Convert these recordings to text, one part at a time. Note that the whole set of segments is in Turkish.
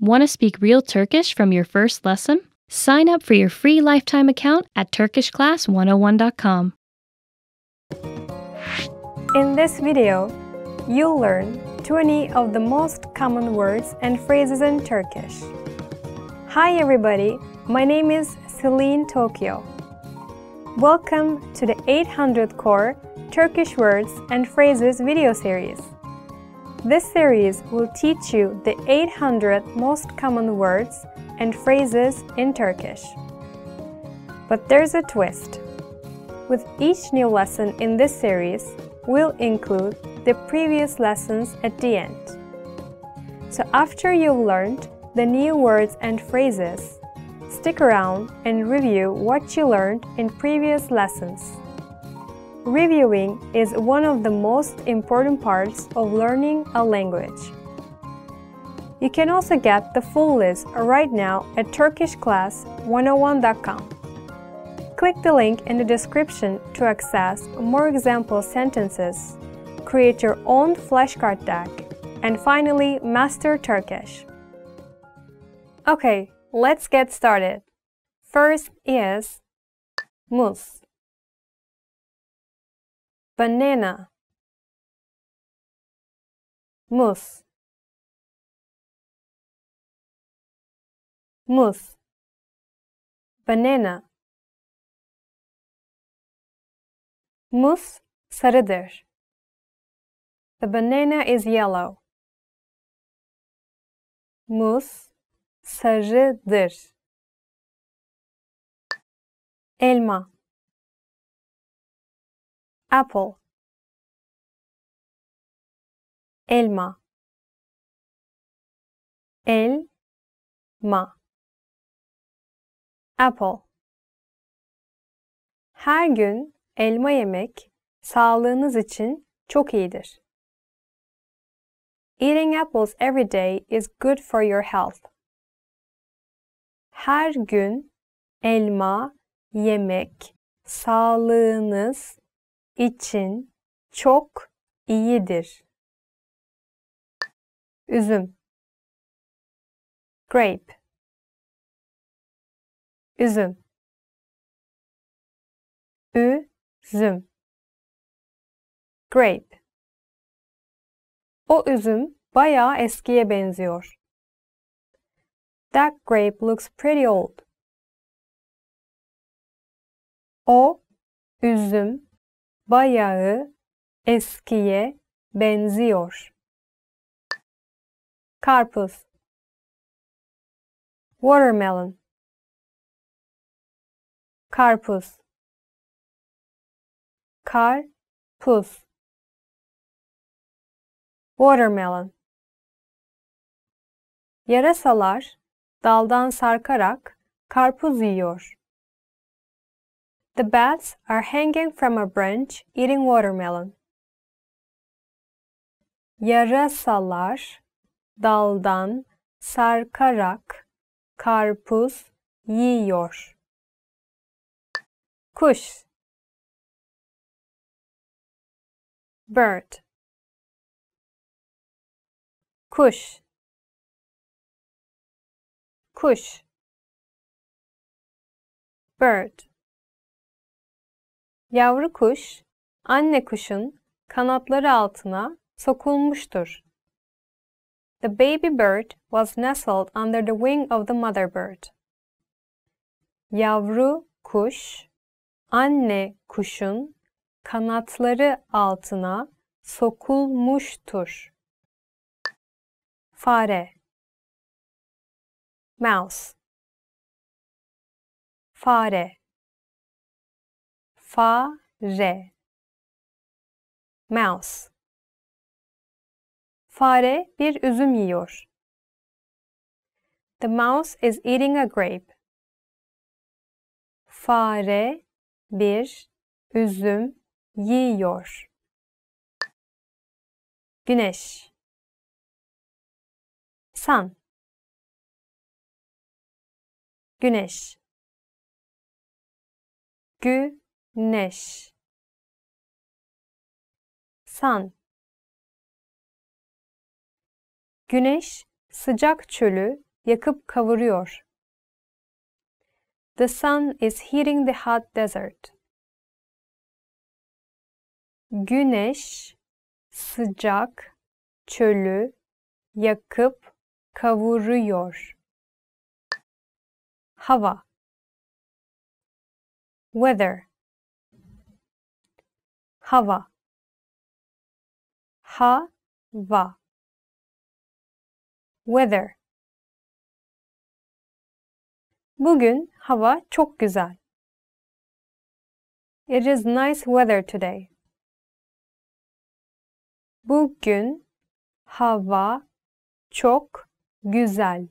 Want to speak real Turkish from your first lesson? Sign up for your free lifetime account at TurkishClass101.com. In this video, you'll learn 20 of the most common words and phrases in Turkish. Hi everybody, my name is Celine Tokyo. Welcome to the 800 Core Turkish Words and Phrases video series. This series will teach you the 800 most common words and phrases in Turkish. But there's a twist. With each new lesson in this series, we'll include the previous lessons at the end. So after you've learned the new words and phrases, stick around and review what you learned in previous lessons. Reviewing is one of the most important parts of learning a language. You can also get the full list right now at turkishclass101.com. Click the link in the description to access more example sentences, create your own flashcard deck, and finally master Turkish. Okay, let's get started. First is mus banana mousse mousse banana mousse sarıdır the banana is yellow mousse sarıdır elma apple elma el ma apple Her gün elma yemek sağlığınız için çok iyidir. Eating apples every day is good for your health. Her gün elma yemek sağlığınız için çok iyidir. Üzüm grape üzüm üzüm grape O üzüm bayağı eskiye benziyor. That grape looks pretty old. O üzüm bayağı eskiye benziyor. Karpuz Watermelon Karpuz Karpuz. Watermelon Yarasalar daldan sarkarak karpuz yiyor. The bats are hanging from a branch eating watermelon. Yarasalar daldan sarkarak karpuz yiyor. Kuş Bird Kuş Kuş Bird Yavru kuş, anne kuşun kanatları altına sokulmuştur. The baby bird was nestled under the wing of the mother bird. Yavru kuş, anne kuşun kanatları altına sokulmuştur. Fare Mouse Fare fare mouse Fare bir üzüm yiyor. The mouse is eating a grape. Fare bir üzüm yiyor. Güneş Sun Güneş Güneş neş san Güneş sıcak çölü yakıp kavuruyor. The sun is heating the hot desert. Güneş sıcak çölü yakıp kavuruyor. Hava Weather hava hava weather Bugün hava çok güzel. It is nice weather today. Bugün hava çok güzel.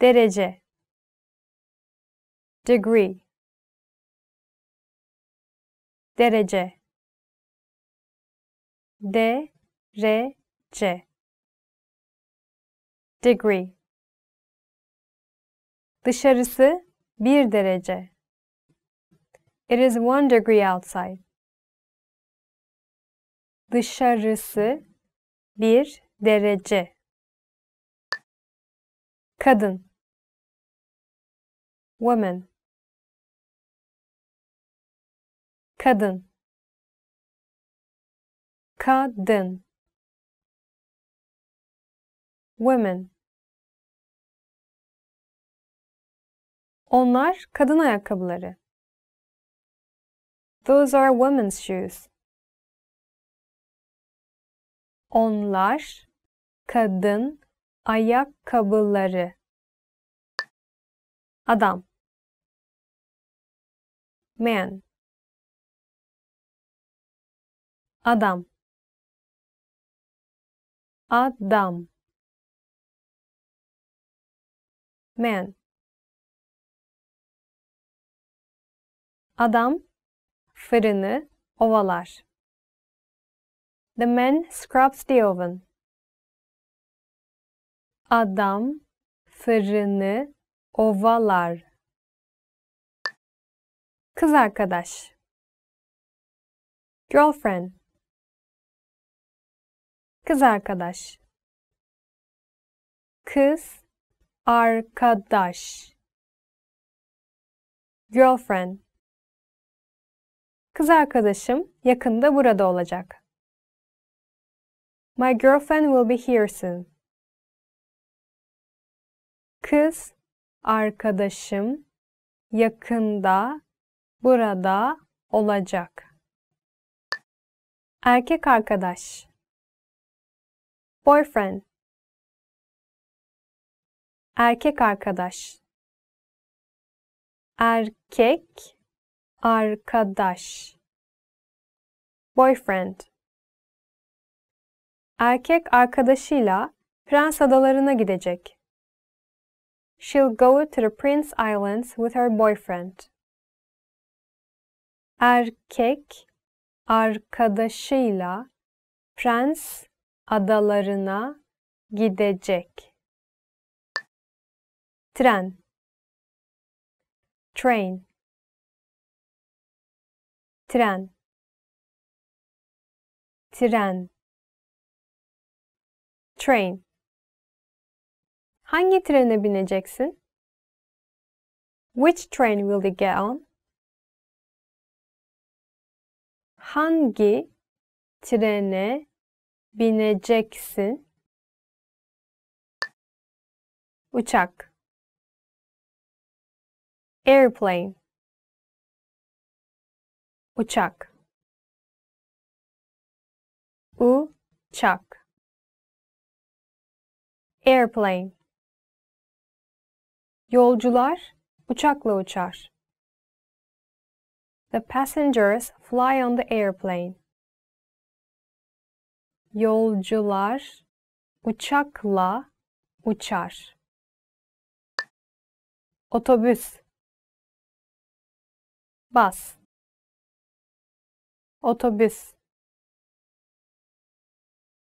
Derece Degree derece D R C degree Dışarısı bir derece. It is one degree outside. Dışarısı bir derece. Kadın. Woman. kadın kadın women Onlar kadın ayakkabıları. Those are women's shoes. Onlar kadın ayakkabıları. Adam. Man. Adam. Adam. Man. Adam fırını ovalar. The man scrubs the oven. Adam fırını ovalar. Kız arkadaş. Girlfriend. Kız arkadaş. Kız arkadaş. Girlfriend. Kız arkadaşım yakında burada olacak. My girlfriend will be here soon. Kız arkadaşım yakında burada olacak. Erkek arkadaş boyfriend erkek arkadaş erkek arkadaş boyfriend erkek arkadaşıyla prens adalarına gidecek she'll go to the prince islands with her boyfriend erkek arkadaşıyla prens adalarına gidecek. Tren train tren tren train Hangi trene bineceksin? Which train will you get on? Hangi trene bineceksin uçak airplane uçak uçak airplane Yolcular uçakla uçar. The passengers fly on the airplane yolcular uçakla uçar. Otobüs bas otobüs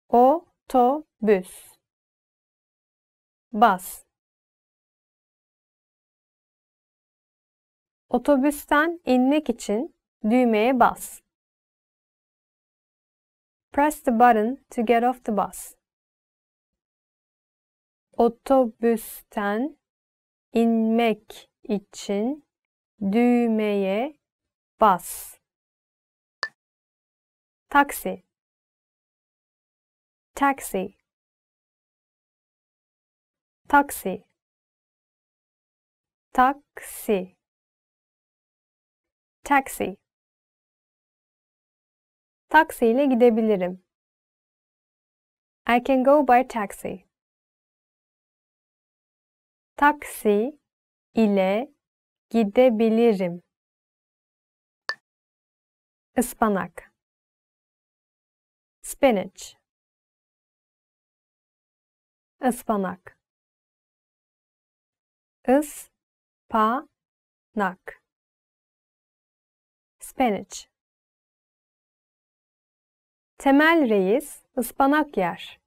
otobüs bas Otobüsten inmek için düğmeye bas. Press the button to get off the bus. Otobüsten inmek için düğmeye bas. Taksi. Taxi. Taksi. Taksi. Taxi. Taksi ile gidebilirim. I can go by taxi. Taksi ile gidebilirim. Ispanak. Spinach. Ispanak. nak. Spinach. Temel Reis ıspanak yer.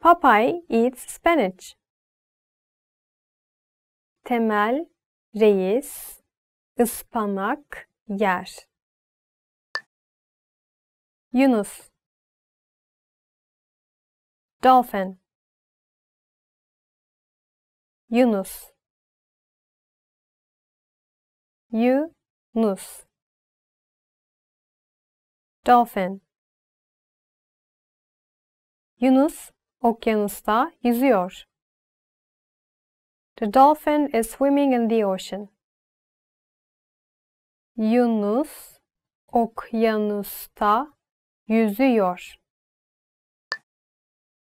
Popeye eats spinach. Temel Reis ıspanak yer. Yunus Dolphin Yunus Yunus dolphin. Yunus okyanusta yüzüyor. The dolphin is swimming in the ocean. Yunus okyanusta yüzüyor.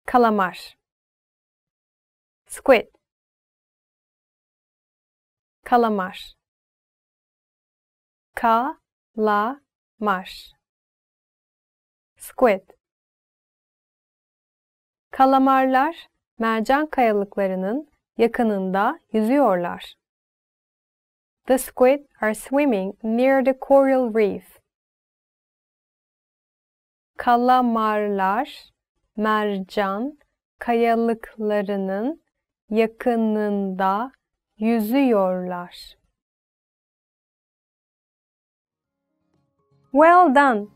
Kalamar. Squid. Kalamar. Kalamar squid. Kalamarlar mercan kayalıklarının yakınında yüzüyorlar. The squid are swimming near the coral reef. Kalamarlar mercan kayalıklarının yakınında yüzüyorlar. Well done.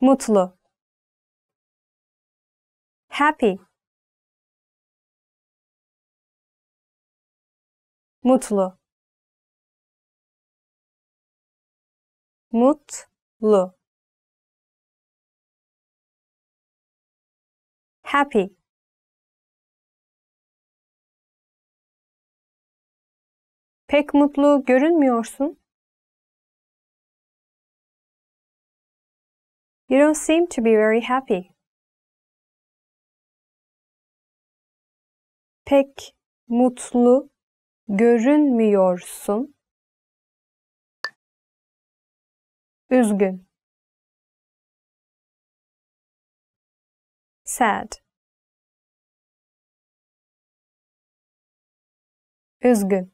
mutlu happy mutlu mutlu happy Pek mutlu görünmüyorsun. You don't seem to be very happy. Pek mutlu görünmüyorsun. Üzgün. Sad. Üzgün.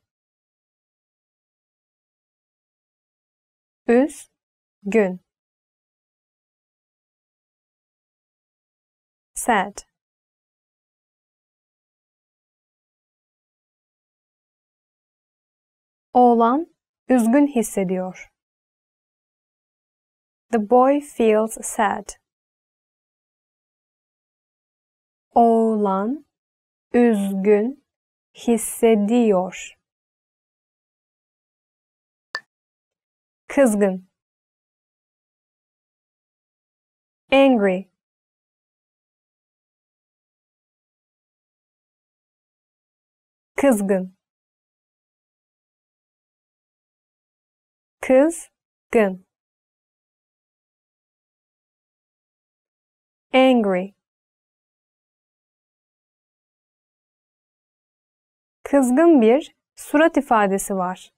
Üzgün. said. Oğlan üzgün hissediyor. The boy feels sad. Oğlan üzgün hissediyor. Kızgın. Angry. kızgın kızgın angry kızgın bir surat ifadesi var.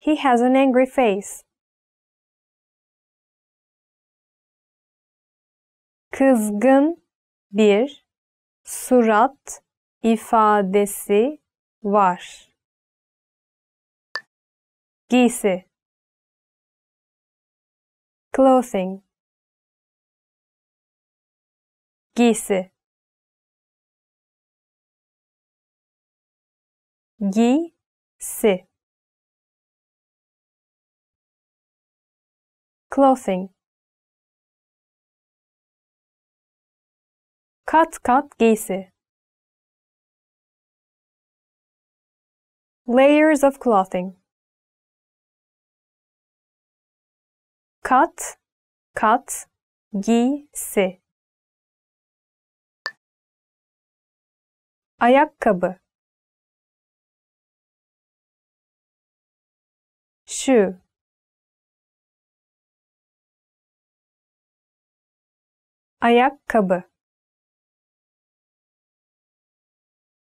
He has an angry face. Kızgın bir surat ifadesi var. Giysi Clothing Giysi Giysi Clothing Kat kat giysi. Layers of clothing. Kat kat giysi. Ayakkabı. Shoe. ayakkabı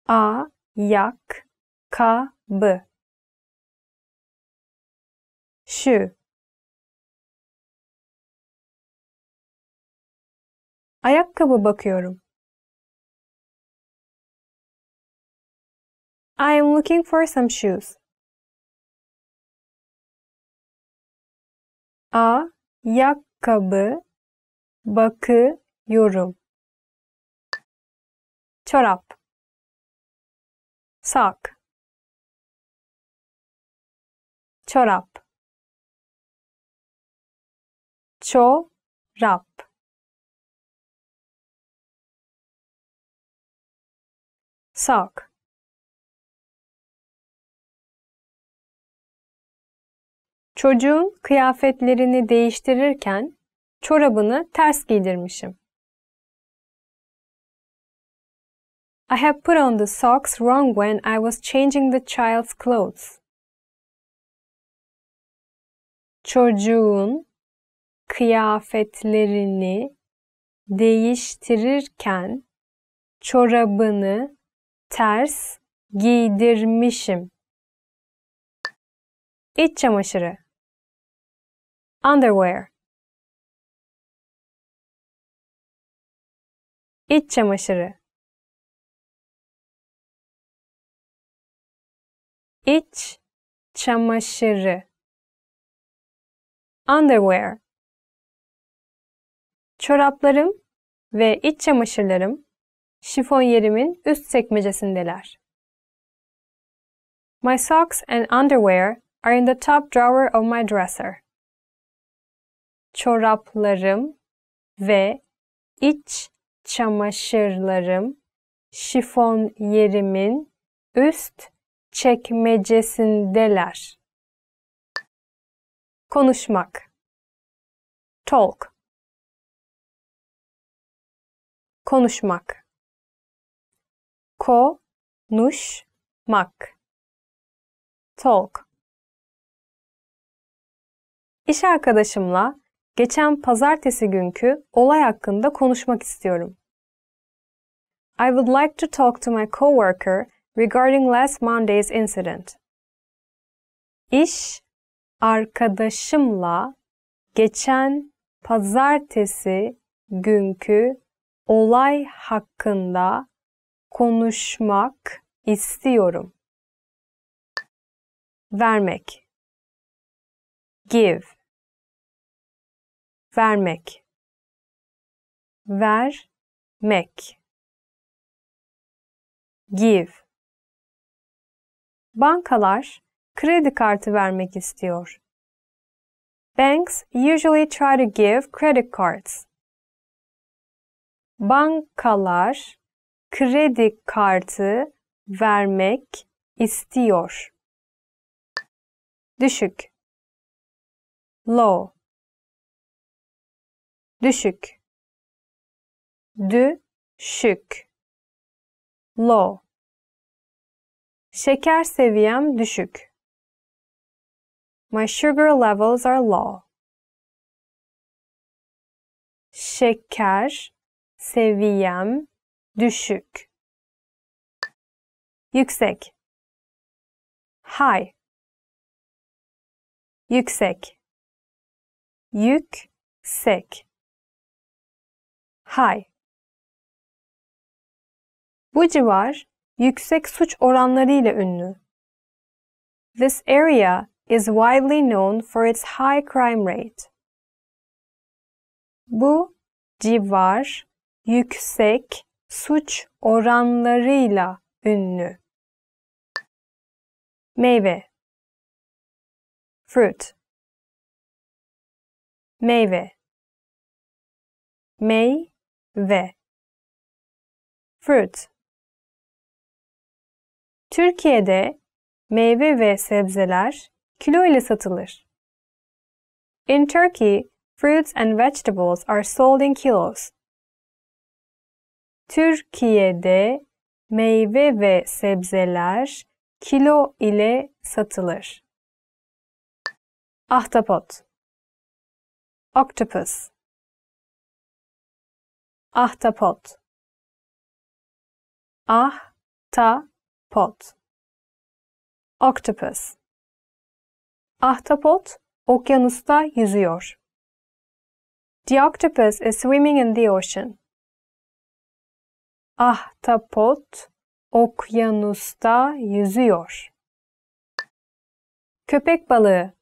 a yak ka b şu ayakkabı bakıyorum I am looking for some shoes. A yakkabı bakıyorum. Çorap sak çorap çorap sak Çocuğun kıyafetlerini değiştirirken çorabını ters giydirmişim. I have put on the socks wrong when I was changing the child's clothes. Çocuğun kıyafetlerini değiştirirken çorabını ters giydirmişim. İç çamaşırı. Underwear. İç çamaşırı. iç çamaşırı underwear Çoraplarım ve iç çamaşırlarım şifon yerimin üst sekmecesindeler. My socks and underwear are in the top drawer of my dresser. Çoraplarım ve iç çamaşırlarım şifon yerimin üst çekmecesindeler. Konuşmak Talk Konuşmak Ko-nuş-mak Talk İş arkadaşımla geçen pazartesi günkü olay hakkında konuşmak istiyorum. I would like to talk to my coworker regarding last Monday's incident. İş arkadaşımla geçen pazartesi günkü olay hakkında konuşmak istiyorum. Vermek. Give. Vermek. Vermek. Give bankalar kredi kartı vermek istiyor. Banks usually try to give credit cards. Bankalar kredi kartı vermek istiyor. Düşük low düşük düşük low Şeker seviyem düşük. My sugar levels are low. Şeker seviyem düşük. Yüksek. High. Yüksek. Yüksek. High. Bu civar yüksek suç oranları ile ünlü. This area is widely known for its high crime rate. Bu civar yüksek suç oranlarıyla ünlü. Meyve Fruit Meyve Meyve Fruit Türkiye'de meyve ve sebzeler kilo ile satılır. In Turkey, fruits and vegetables are sold in kilos. Türkiye'de meyve ve sebzeler kilo ile satılır. Ahtapot Octopus Ahtapot Ah ta Pot Octopus Ahtapot okyanusta yüzüyor. The octopus is swimming in the ocean. Ahtapot okyanusta yüzüyor. Köpek balığı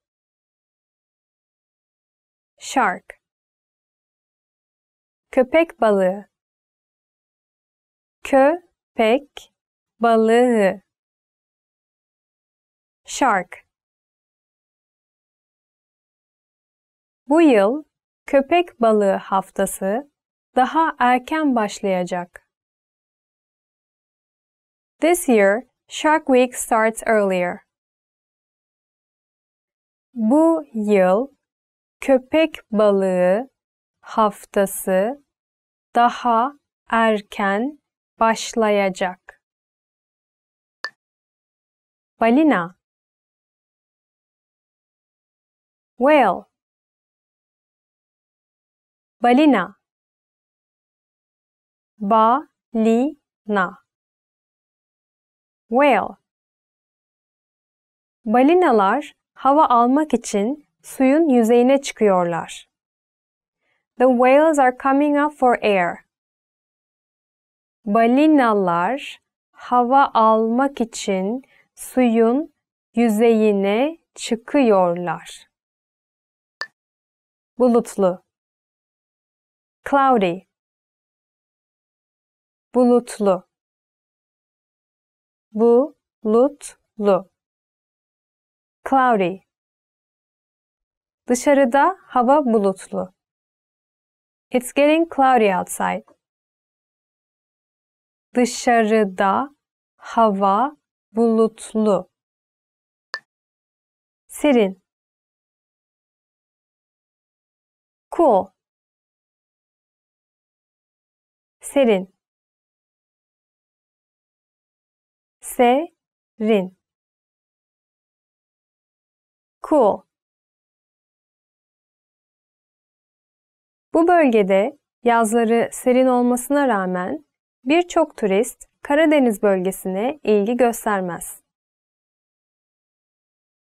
Shark Köpek balığı Köpek balığı shark Bu yıl köpek balığı haftası daha erken başlayacak. This year, Shark Week starts earlier. Bu yıl köpek balığı haftası daha erken başlayacak. Balina Whale Balina Balina Whale Balinalar hava almak için suyun yüzeyine çıkıyorlar. The whales are coming up for air. Balinalar hava almak için suyun yüzeyine çıkıyorlar. Bulutlu cloudy bulutlu bulutlu cloudy Dışarıda hava bulutlu. It's getting cloudy outside. Dışarıda hava bulutlu serin cool serin serin cool Bu bölgede yazları serin olmasına rağmen birçok turist Karadeniz bölgesine ilgi göstermez.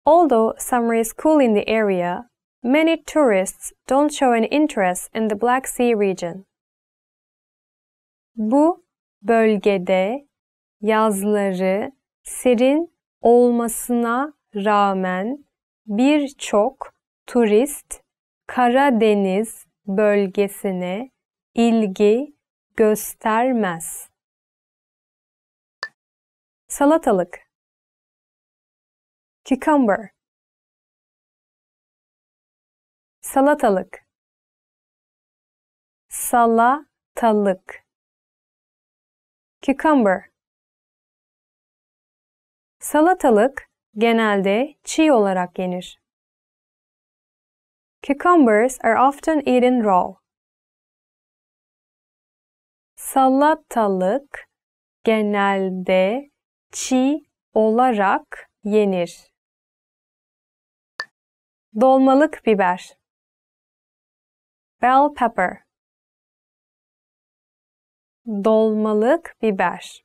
Although summer is cool in the area, many tourists don't show an interest in the Black Sea region. Bu bölgede yazları serin olmasına rağmen birçok turist Karadeniz bölgesine ilgi göstermez salatalık cucumber salatalık salatalık cucumber salatalık genelde çiğ olarak yenir. Cucumbers are often eaten raw. Salatalık genelde çi olarak yenir. Dolmalık biber Bell pepper Dolmalık biber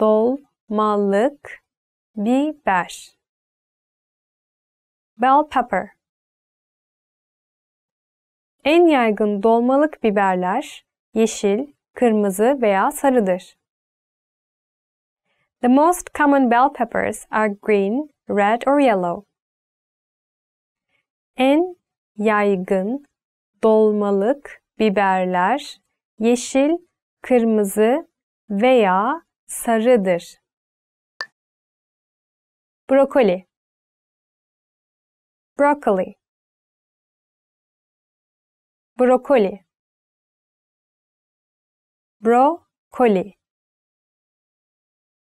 Dolmalık biber Bell pepper En yaygın dolmalık biberler yeşil, kırmızı veya sarıdır. The most common bell peppers are green, red or yellow. En yaygın dolmalık biberler yeşil, kırmızı veya sarıdır. Brokoli Broccoli Brokoli Brokoli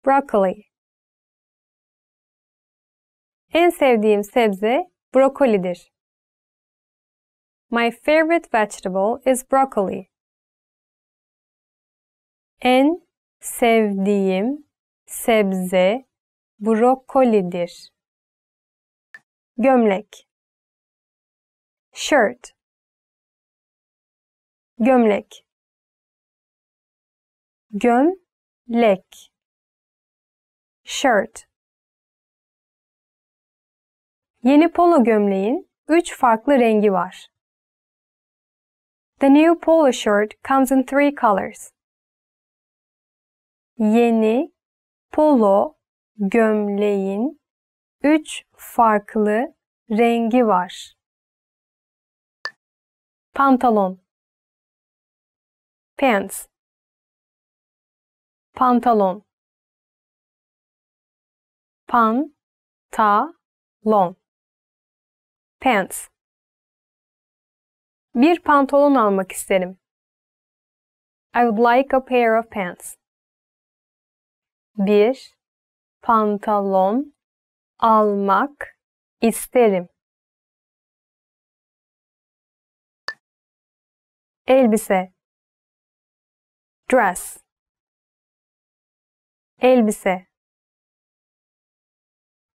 Broccoli. En sevdiğim sebze brokolidir. My favorite vegetable is broccoli. En sevdiğim sebze brokolidir. Gömlek. Shirt. Gömlek. Gömlek shirt. Yeni polo gömleğin üç farklı rengi var. The new polo shirt comes in three colors. Yeni polo gömleğin üç farklı rengi var. Pantalon Pants Pantalon Pantalon, pants Bir pantolon almak isterim. I would like a pair of pants. Bir pantolon almak isterim. Elbise dress elbise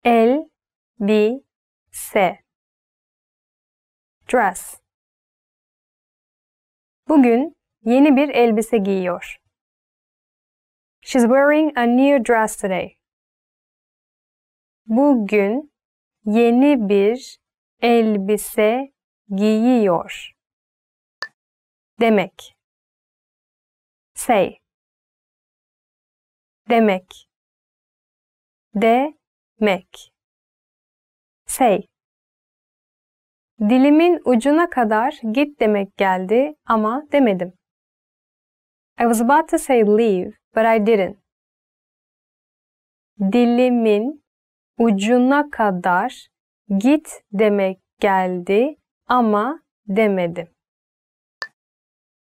elbise dress Bugün yeni bir elbise giyiyor. She's wearing a new dress today. Bugün yeni bir elbise giyiyor. Demek. Say. Demek. De Mek. Say. Dilimin ucuna kadar git demek geldi ama demedim. I was about to say leave, but I didn't. Dilimin ucuna kadar git demek geldi ama demedim.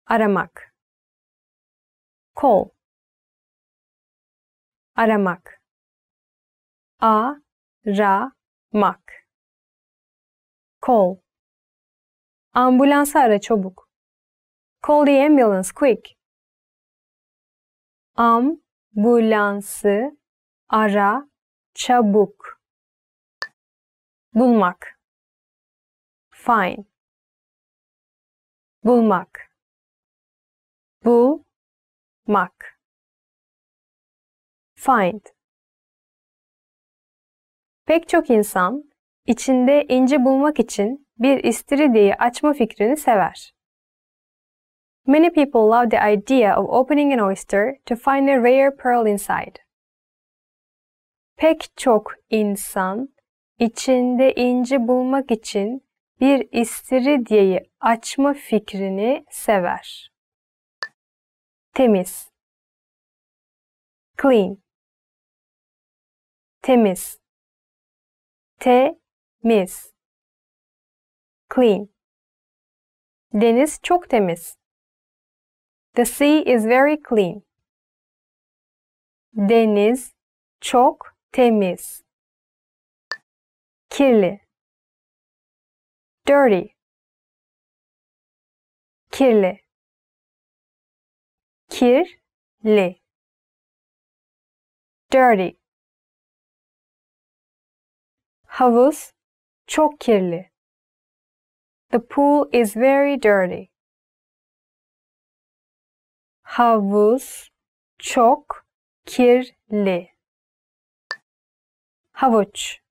Aramak. Call. Aramak a mak Call. Ambulansı ara çabuk. Call the ambulance quick. Ambulansı ara çabuk. Bulmak. Find. Bulmak. Bulmak. Find. Pek çok insan içinde inci bulmak için bir istiridyeyi açma fikrini sever. Many people love the idea of opening an oyster to find a rare pearl inside. Pek çok insan içinde inci bulmak için bir istiridyeyi açma fikrini sever. Temiz Clean Temiz Temiz. Clean. Deniz çok temiz. The sea is very clean. Deniz çok temiz. Kirli. Dirty. Kirli. Kirli. Dirty. Havuz çok kirli. The pool is very dirty. Havuz çok kirli. Havuç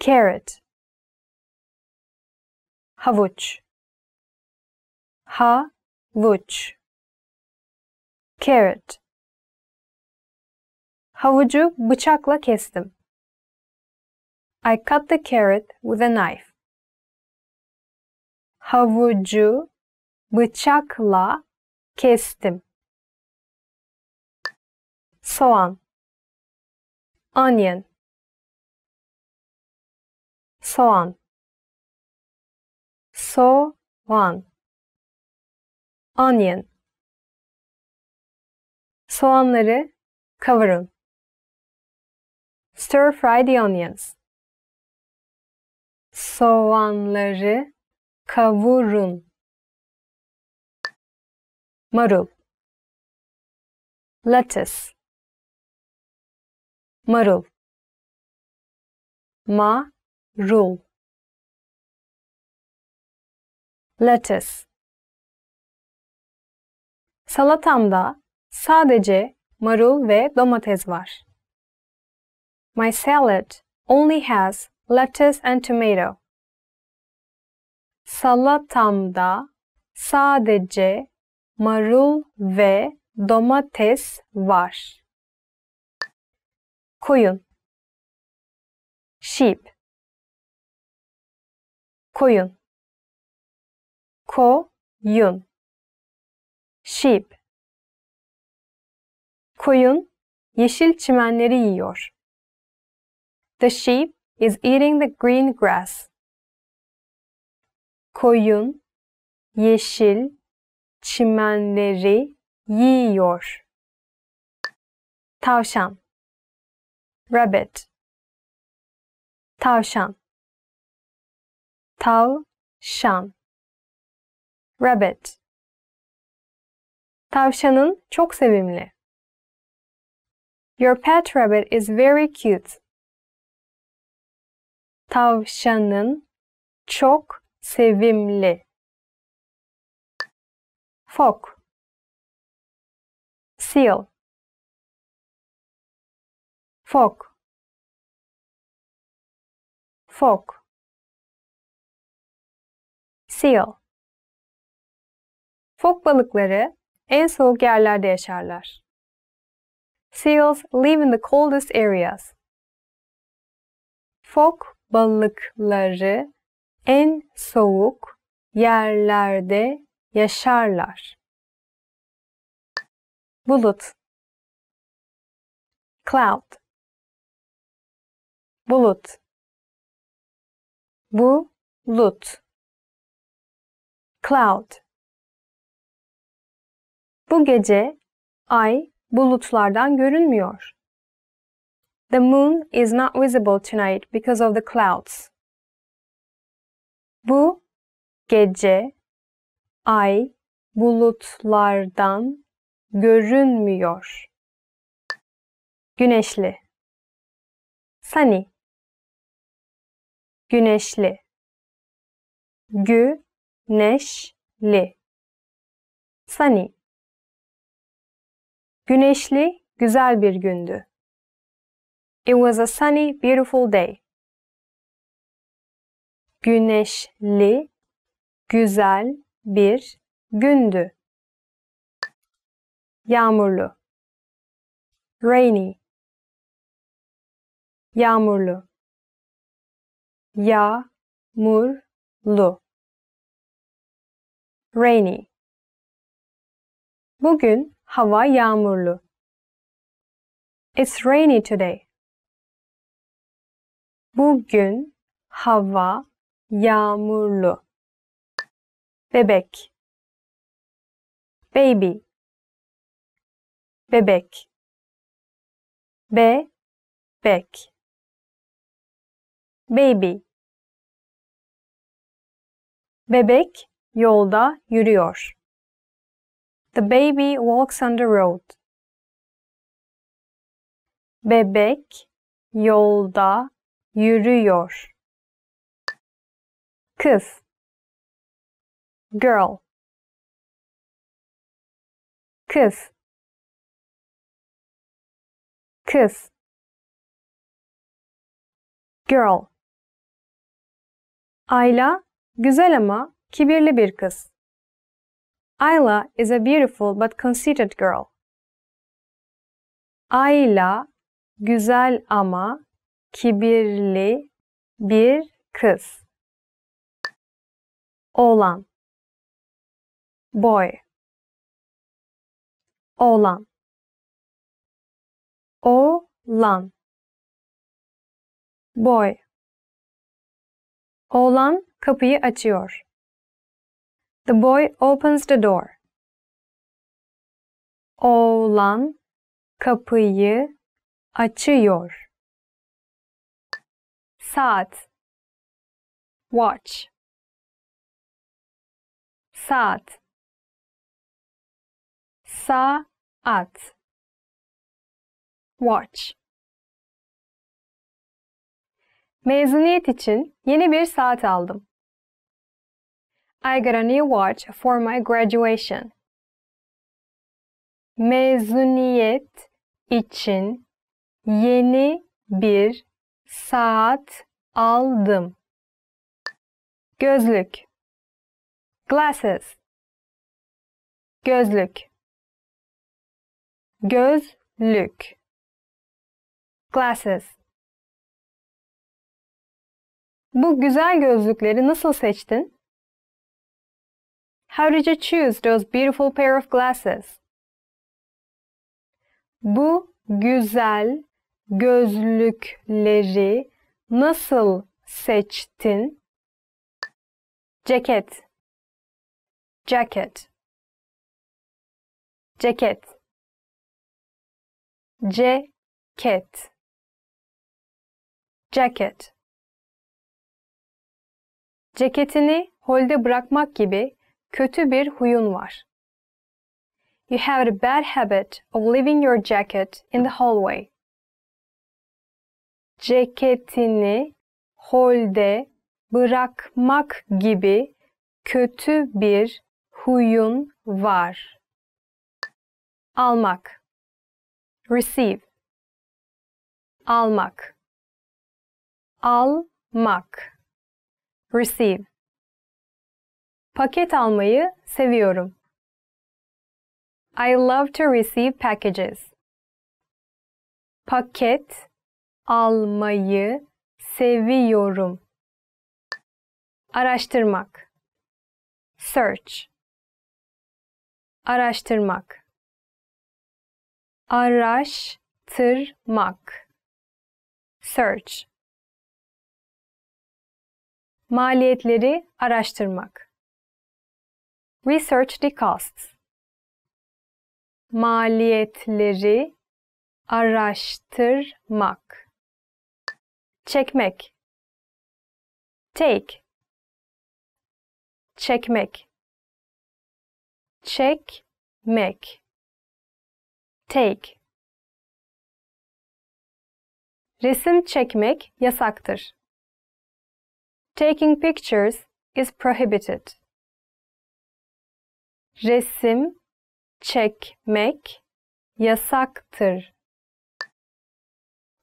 Carrot Havuç Havuç Carrot Havucu bıçakla kestim. I cut the carrot with a knife. Havucu bıçakla kestim. Soğan Onion Soğan Soğan Onion Soğanları kavurun. Stir fry the onions. soğanları kavurun. Marul lettuce marul ma rul lettuce Salatamda sadece marul ve domates var. My salad only has lettuce and tomato. Salatamda sadece marul ve domates var. Koyun sheep koyun koyun sheep koyun yeşil çimenleri yiyor the sheep is eating the green grass. Koyun yeşil çimenleri yiyor. Tavşan rabbit tavşan tavşan rabbit Tavşanın çok sevimli. Your pet rabbit is very cute. Tavşanın çok sevimli. Fok. Seal. Fok. Fok. Seal. Fok balıkları en soğuk yerlerde yaşarlar. Seals live in the coldest areas. Fok balıkları en soğuk yerlerde yaşarlar. Bulut Cloud Bulut bu, lut, Cloud Bu gece ay bulutlardan görünmüyor. The moon is not visible tonight because of the clouds. Bu gece ay bulutlardan görünmüyor. Güneşli. Sunny. Güneşli. Güneşli. Sunny. Güneşli, güzel bir gündü. It was a sunny, beautiful day. Güneşli, güzel bir gündü. Yağmurlu. Rainy. Yağmurlu. Yağmurlu. Rainy. Bugün hava yağmurlu. It's rainy today. Bugün hava yağmurlu. Bebek. Baby. Bebek. Bebek. Baby. Bebek yolda yürüyor. The baby walks on the road. Bebek yolda yürüyor. Kız girl kız kız girl Ayla güzel ama kibirli bir kız. Ayla is a beautiful but conceited girl. Ayla güzel ama kibirli bir kız. Oğlan boy oğlan oğlan boy oğlan kapıyı açıyor. The boy opens the door. Oğlan kapıyı açıyor saat watch saat saat watch Mezuniyet için yeni bir saat aldım. I got a new watch for my graduation. Mezuniyet için yeni bir saat aldım. Gözlük. Glasses. Gözlük. Gözlük. Glasses. Bu güzel gözlükleri nasıl seçtin? How did you choose those beautiful pair of glasses? Bu güzel gözlükleri nasıl seçtin? Ceket jacket, ceket ceket jacket. Ceketini holde bırakmak gibi kötü bir huyun var. You have a bad habit of leaving your jacket in the hallway ceketini holde bırakmak gibi kötü bir huyun var. Almak receive almak almak receive Paket almayı seviyorum. I love to receive packages. Paket almayı seviyorum. Araştırmak. Search. Araştırmak. Araştırmak. Search. Maliyetleri araştırmak. Research the costs. Maliyetleri araştırmak çekmek take çekmek çekmek take Resim çekmek yasaktır. Taking pictures is prohibited. Resim çekmek yasaktır.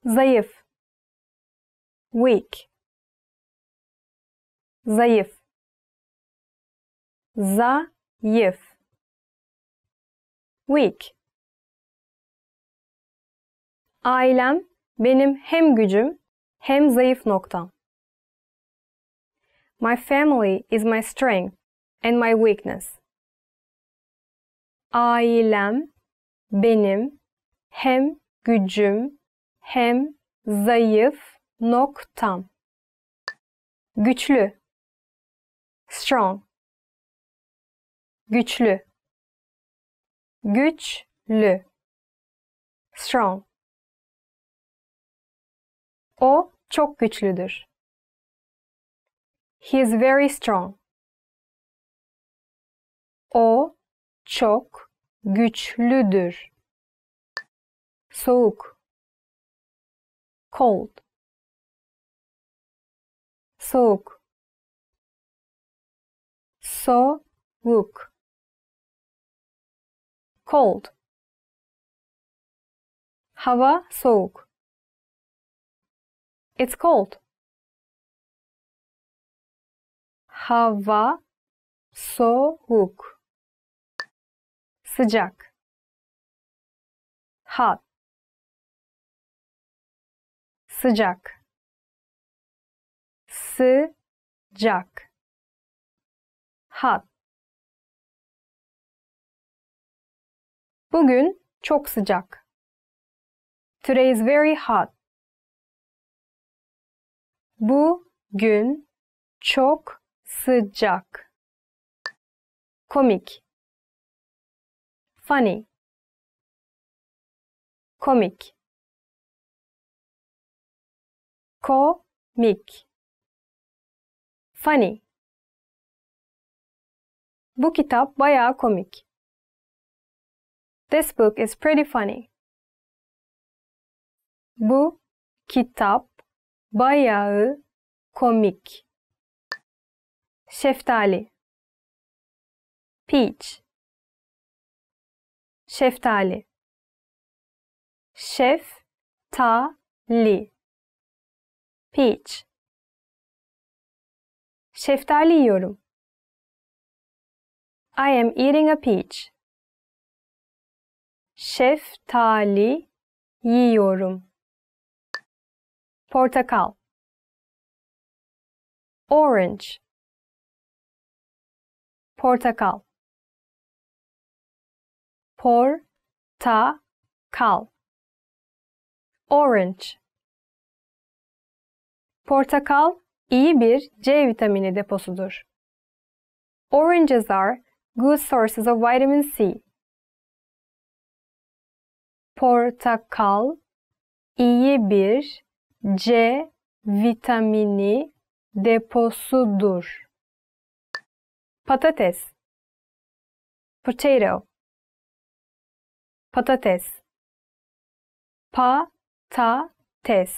Zayıf weak zayıf zayıf weak Ailem benim hem gücüm hem zayıf noktam. My family is my strength and my weakness. Ailem benim hem gücüm hem zayıf Noktam. Güçlü. Strong. Güçlü. Güçlü. Strong. O çok güçlüdür. He is very strong. O çok güçlüdür. Soğuk. Cold. soak so look. cold hava soğuk it's cold hava soğuk sıcak hot sıcak sıcak hot Bugün çok sıcak. Today is very hot. Bu gün çok sıcak. Komik. Funny. Komik. Komik. Funny. Bu kitap bayağı komik. This book is pretty funny. Bu kitap bayağı komik. Şeftali. Peach. Şeftali. Şef ta li. Peach. Şeftali yiyorum. I am eating a peach. Şeftali yiyorum. Portakal. Orange. Portakal. kal. Orange. Portakal iyi bir C vitamini deposudur. Oranges are good sources of vitamin C. Portakal iyi bir C vitamini deposudur. Patates Potato Patates Patates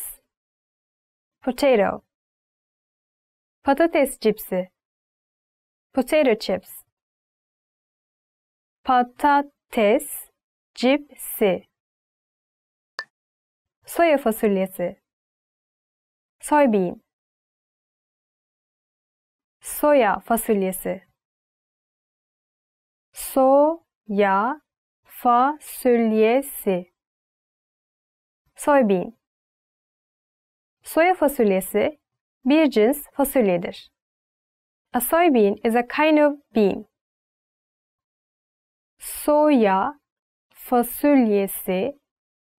Potato Patates cipsi. Potato chips. Patates cipsi. Soya fasulyesi. Soybean. Soya fasulyesi. Soya fasulyesi. Soybean. Soya fasulyesi bir cins fasulyedir. A soybean is a kind of bean. Soya fasulyesi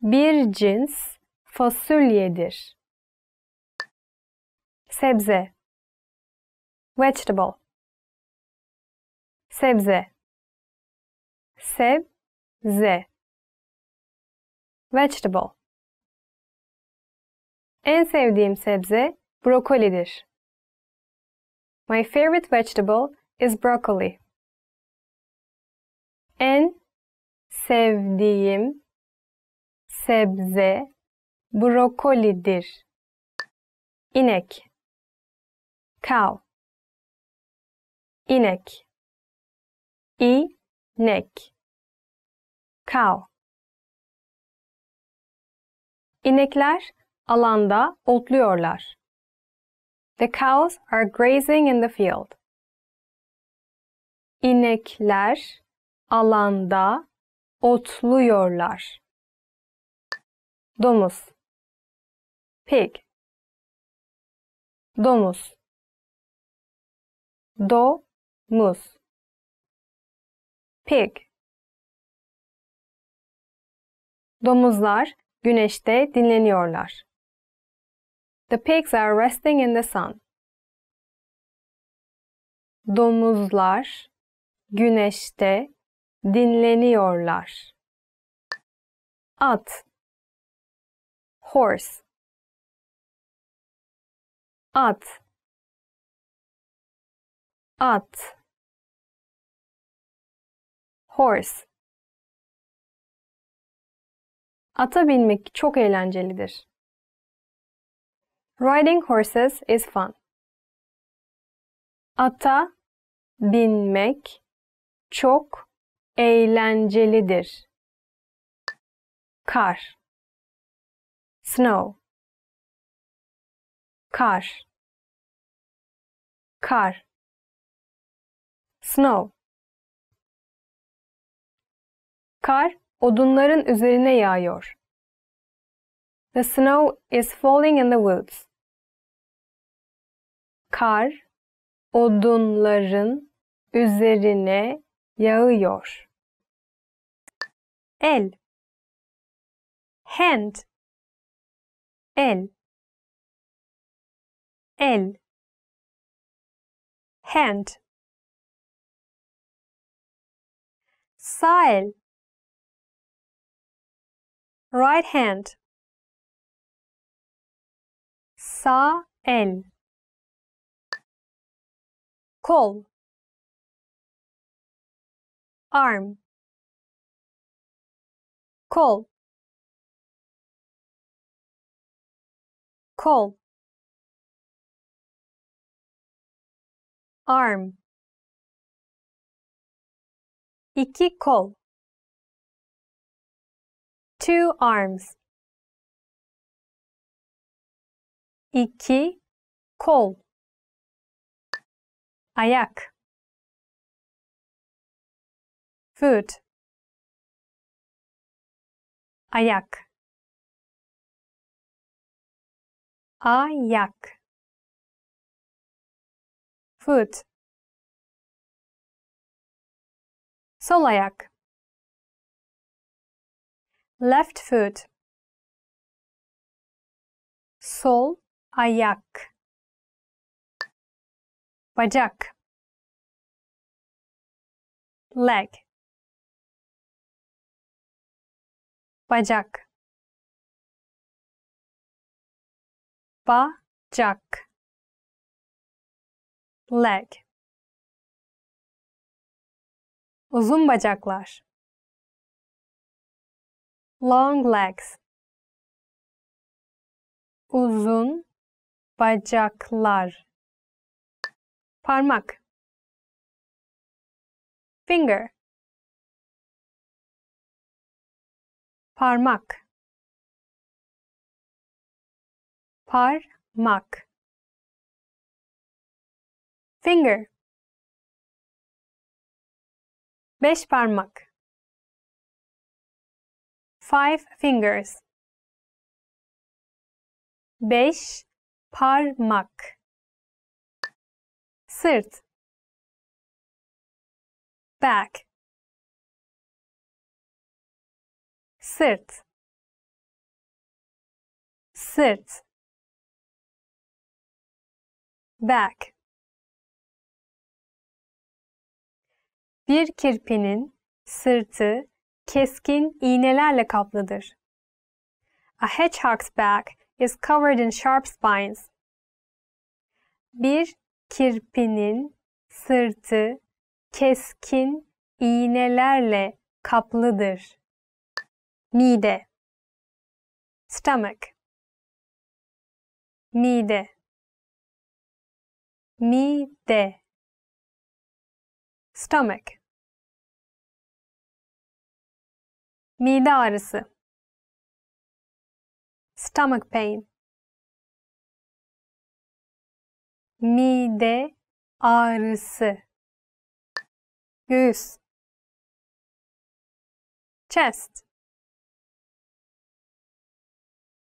bir cins fasulyedir. Sebze vegetable sebze sebze vegetable En sevdiğim sebze Brokolidir. My favorite vegetable is broccoli. En sevdiğim sebze brokolidir. İnek cow İnek. İnek. cow İnekler alanda otluyorlar. The cows are grazing in the field. İnekler alanda otluyorlar. Domuz Pig Domuz Do muz Pig Domuzlar güneşte dinleniyorlar. The pigs are resting in the sun. Domuzlar güneşte dinleniyorlar. At horse at at horse Ata binmek çok eğlencelidir. Riding horses is fun. Ata binmek çok eğlencelidir. Kar Snow Kar Kar Snow Kar odunların üzerine yağıyor. The snow is falling in the woods kar odunların üzerine yağıyor. El hand el el hand sağ el right hand sağ el Kol Arm Kol Kol Arm İki kol Two arms İki kol ayak foot ayak ayak foot sol ayak left foot sol ayak bacak leg bacak bacak leg uzun bacaklar long legs uzun bacaklar parmak finger parmak parmak finger beş parmak five fingers beş parmak sırt back sırt sırt back Bir kirpinin sırtı keskin iğnelerle kaplıdır. A hedgehog's back is covered in sharp spines. Bir kirpinin sırtı keskin iğnelerle kaplıdır. Mide Stomach Mide Mide Stomach Mide ağrısı Stomach pain mide ağrısı göğüs chest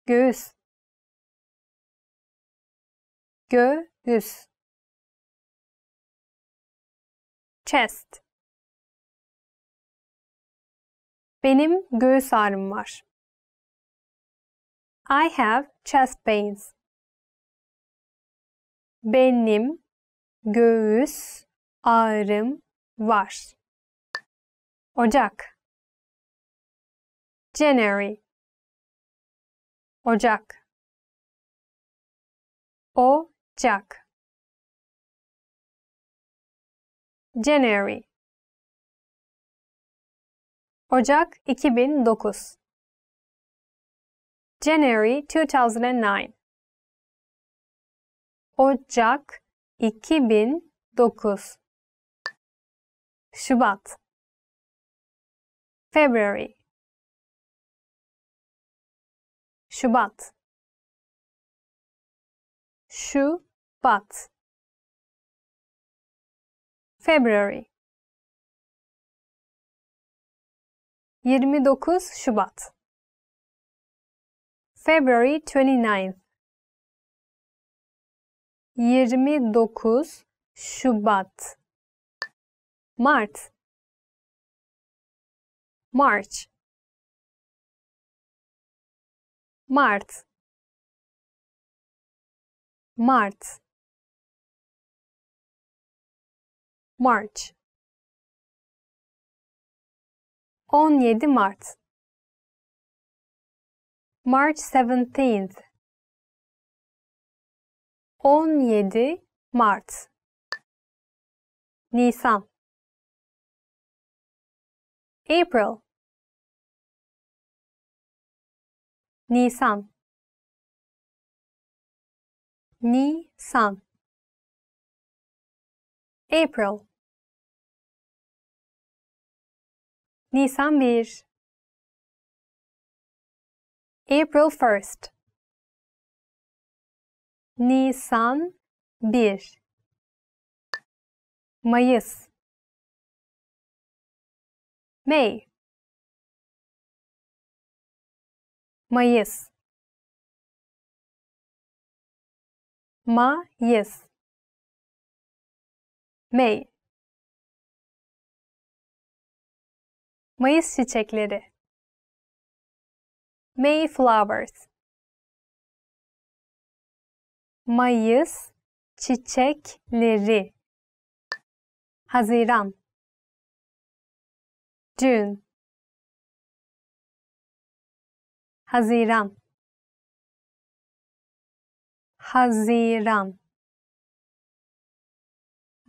göğüs göğüs chest Benim göğüs ağrım var. I have chest pains benim göğüs ağrım var. Ocak January Ocak Ocak January Ocak 2009 January 2009 Ocak 2009 Şubat February Şubat Şubat February 29 Şubat February 29th 29 Şubat Mart March Mart Mart March 17 Mart March 17th 17 Mart Nisan April Nisan Nisan April Nisan 1 April 1 Nisan 1 Mayıs May Mayıs Mayıs May Mayıs çiçekleri May flowers. Mayıs çiçekleri Haziran June Haziran Haziran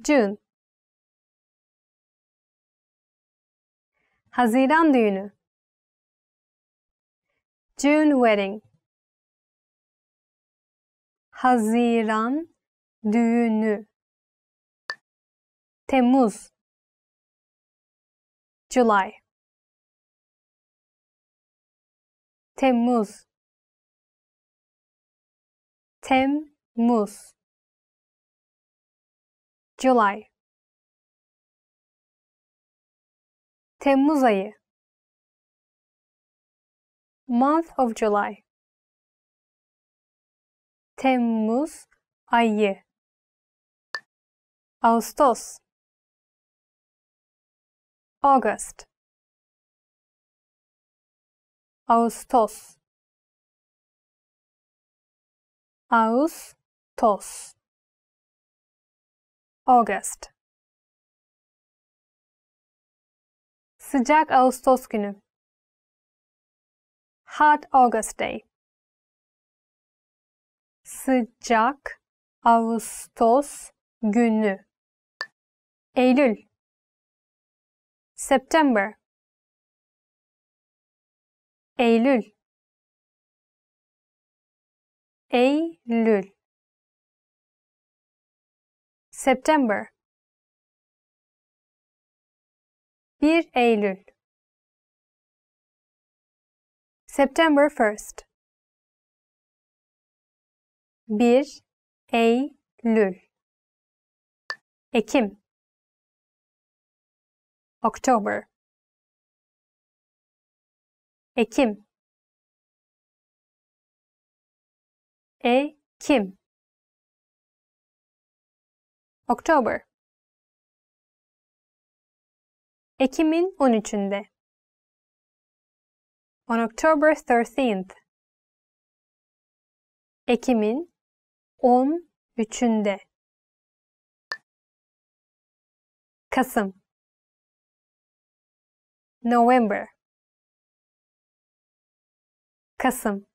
June Haziran düğünü June wedding Haziran düğünü Temmuz July Temmuz Temmuz July Temmuz ayı Month of July Temmuz ayı Ağustos August Ağustos Ağustos August Sıcak Ağustos günü Hot August day sıcak Ağustos günü Eylül September Eylül Eylül September 1 Eylül September 1st 1 Eylül Ekim October Ekim Ekim October Ekim'in 13'ünde On October 13th Ekim'in on üçünde. Kasım November Kasım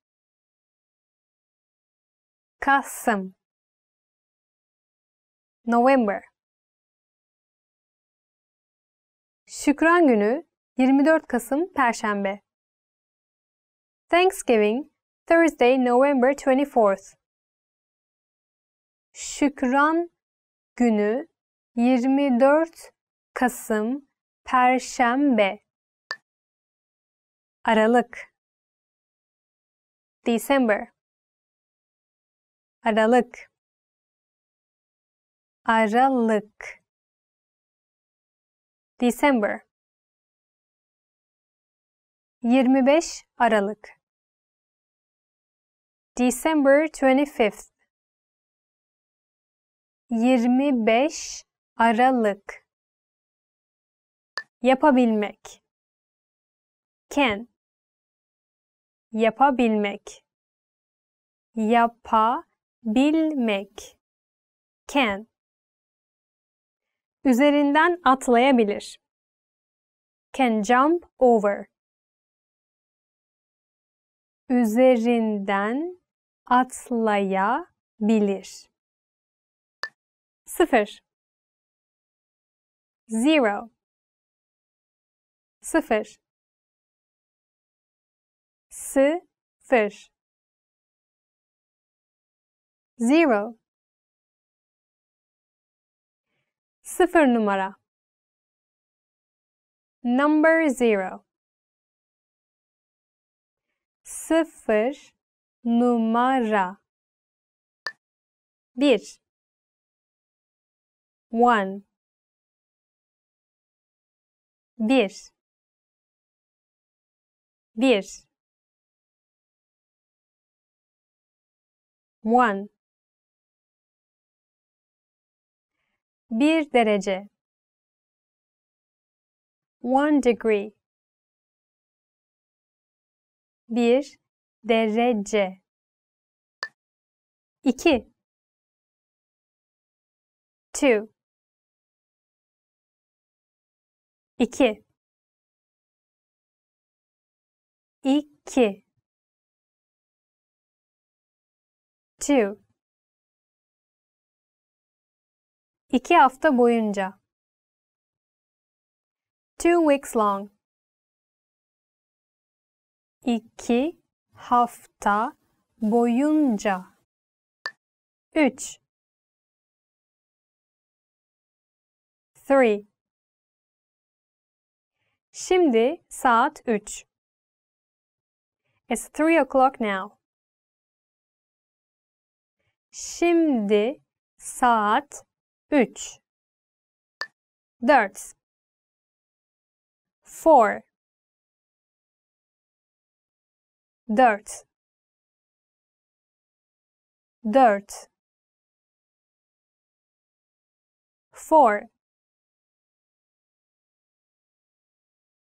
Kasım November Şükran günü 24 Kasım Perşembe Thanksgiving Thursday November 24th Şükran günü 24 Kasım Perşembe Aralık December Aralık Aralık December 25 Aralık December 25th 25 Aralık yapabilmek can yapabilmek yapabilmek can üzerinden atlayabilir can jump over üzerinden atlayabilir Sıfır. Zero. Sıfır. Sıfır. Zero. Sıfır numara. Number zero. Sıfır numara. Bir. One. Bir. Bir. One. Bir derece. One degree. Bir derece. iki, Two. İki, 2 two, 2 hafta boyunca two weeks long 2 hafta boyunca Üç, three. Şimdi saat üç. It's three o'clock now. Şimdi saat üç. Dört. Four. Dört. Dört. Four.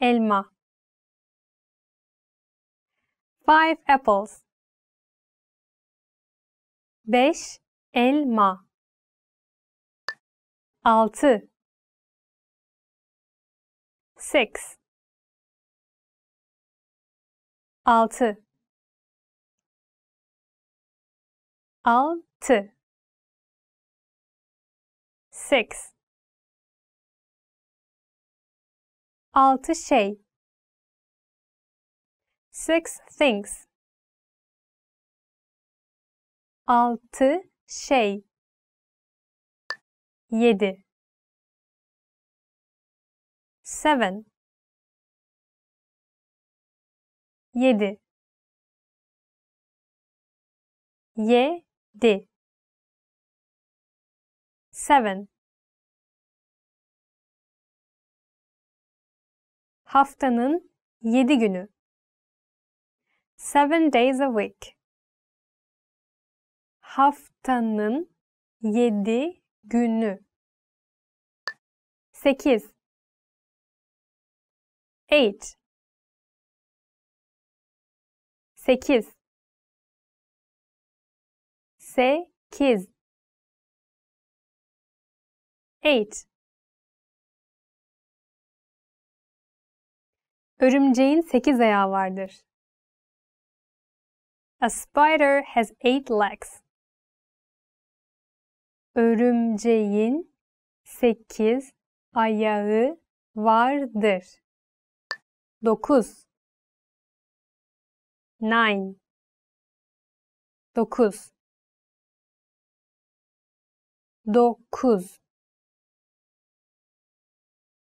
elma. Five apples. Beş elma. Altı. Six. Altı. Altı. Six. Altı şey. Six things. Altı şey. Yedi. Seven. Yedi. Yedi. Seven. Haftanın 7 günü. Seven days a week. Haftanın 7 günü. 8 8 8 8 8 Örümceğin sekiz ayağı vardır. A spider has eight legs. Örümceğin sekiz ayağı vardır. Dokuz. Nine. Dokuz. Dokuz.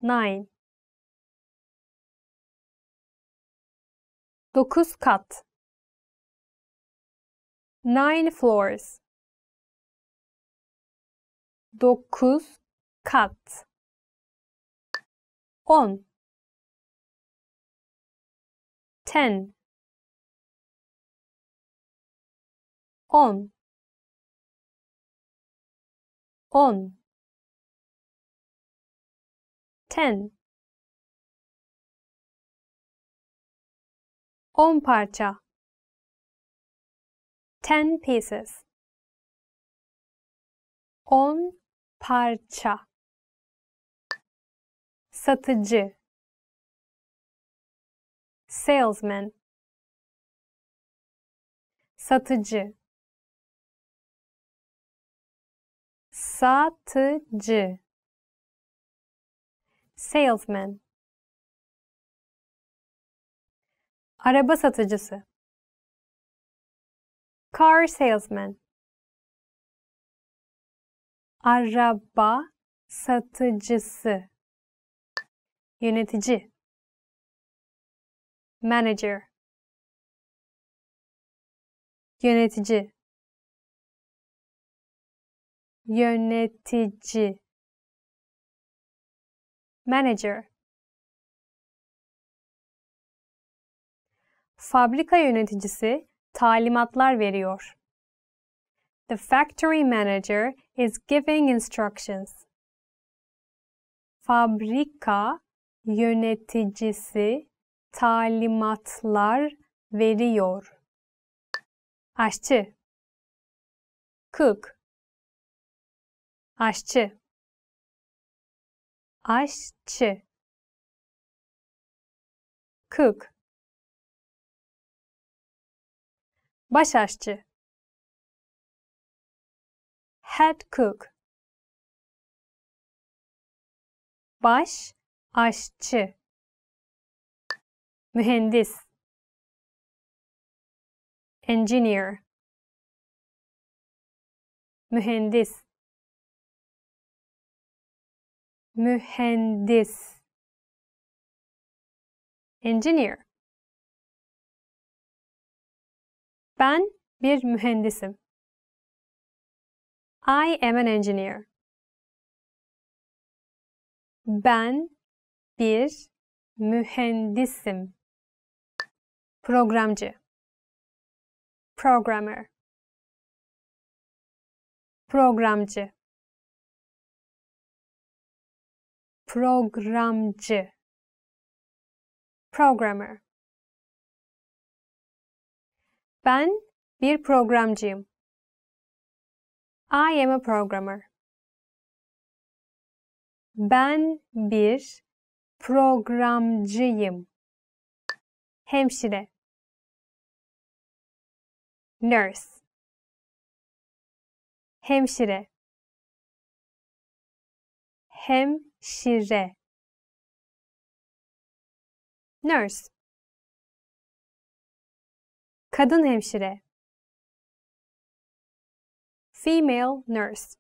Nine. 9 kat 9 floors 9 kat 10 ten on on ten 10 parça 10 pieces 10 parça satıcı salesman satıcı satıcı salesman Araba satıcısı. Car salesman. Araba satıcısı. Yönetici. Manager. Yönetici. Yönetici. Manager. fabrika yöneticisi talimatlar veriyor. The factory manager is giving instructions. Fabrika yöneticisi talimatlar veriyor. Aşçı Cook Aşçı Aşçı Cook baş aşçı head cook baş aşçı mühendis engineer mühendis mühendis engineer Ben bir mühendisim. I am an engineer. Ben bir mühendisim. Programcı. Programmer. Programcı. Programcı. Programmer. Ben bir programcıyım. I am a programmer. Ben bir programcıyım. Hemşire. Nurse. Hemşire. Hemşire. Nurse. Kadın hemşire Female nurse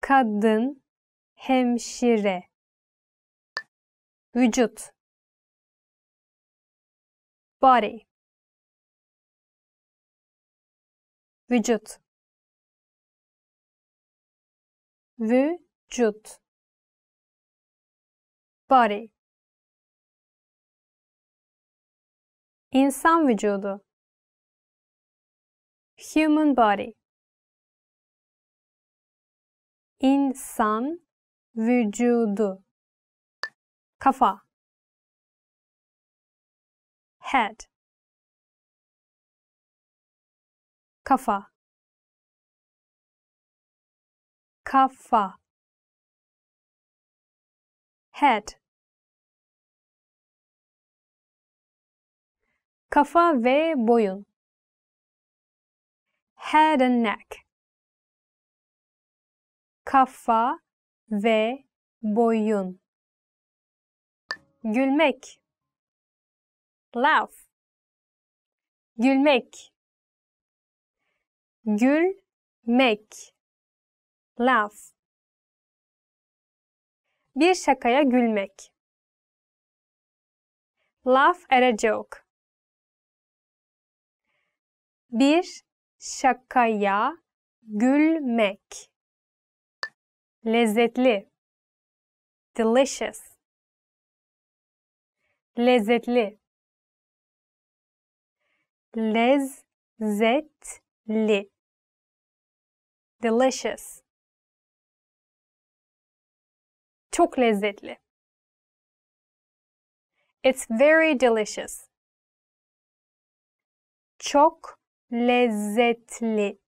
Kadın hemşire Vücut Body Vücut Vücut Body İnsan vücudu. Human body. İnsan vücudu. Kafa. Head. Kafa. Kafa. Head. Kafa ve boyun. Head and neck. Kafa ve boyun. Gülmek. Laugh. Gülmek. Gülmek. Laugh. Bir şakaya gülmek. Laugh at a joke. Bir şakaya gülmek. Lezzetli. Delicious. Lezzetli. Lezzetli. Delicious. Çok lezzetli. It's very delicious. Çok lezzetli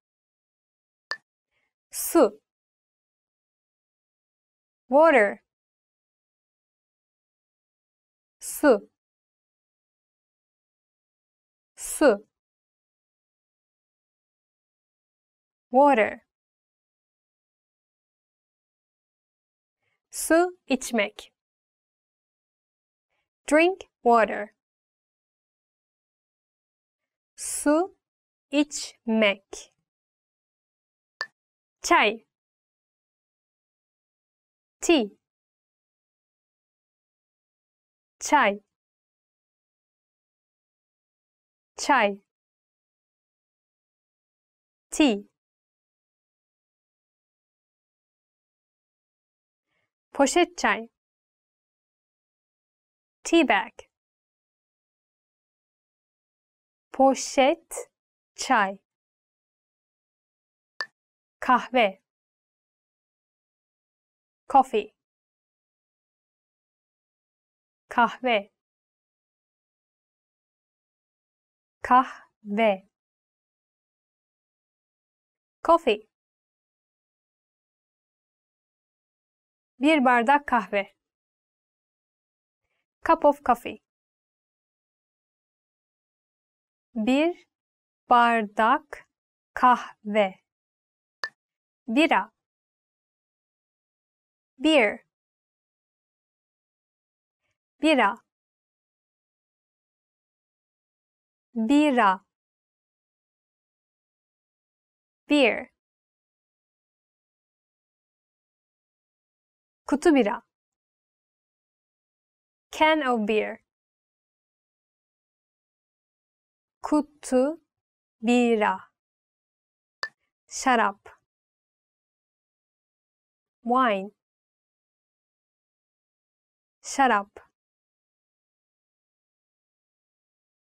su water su su water su içmek drink water su içmek çay tea çay çay tea poşet çay tea bag poşet çay kahve coffee kahve kahve coffee bir bardak kahve cup of coffee bir bardak kahve bira beer bira bira beer kutu bira can of beer kutu Bira. Şarap. Wine. Şarap.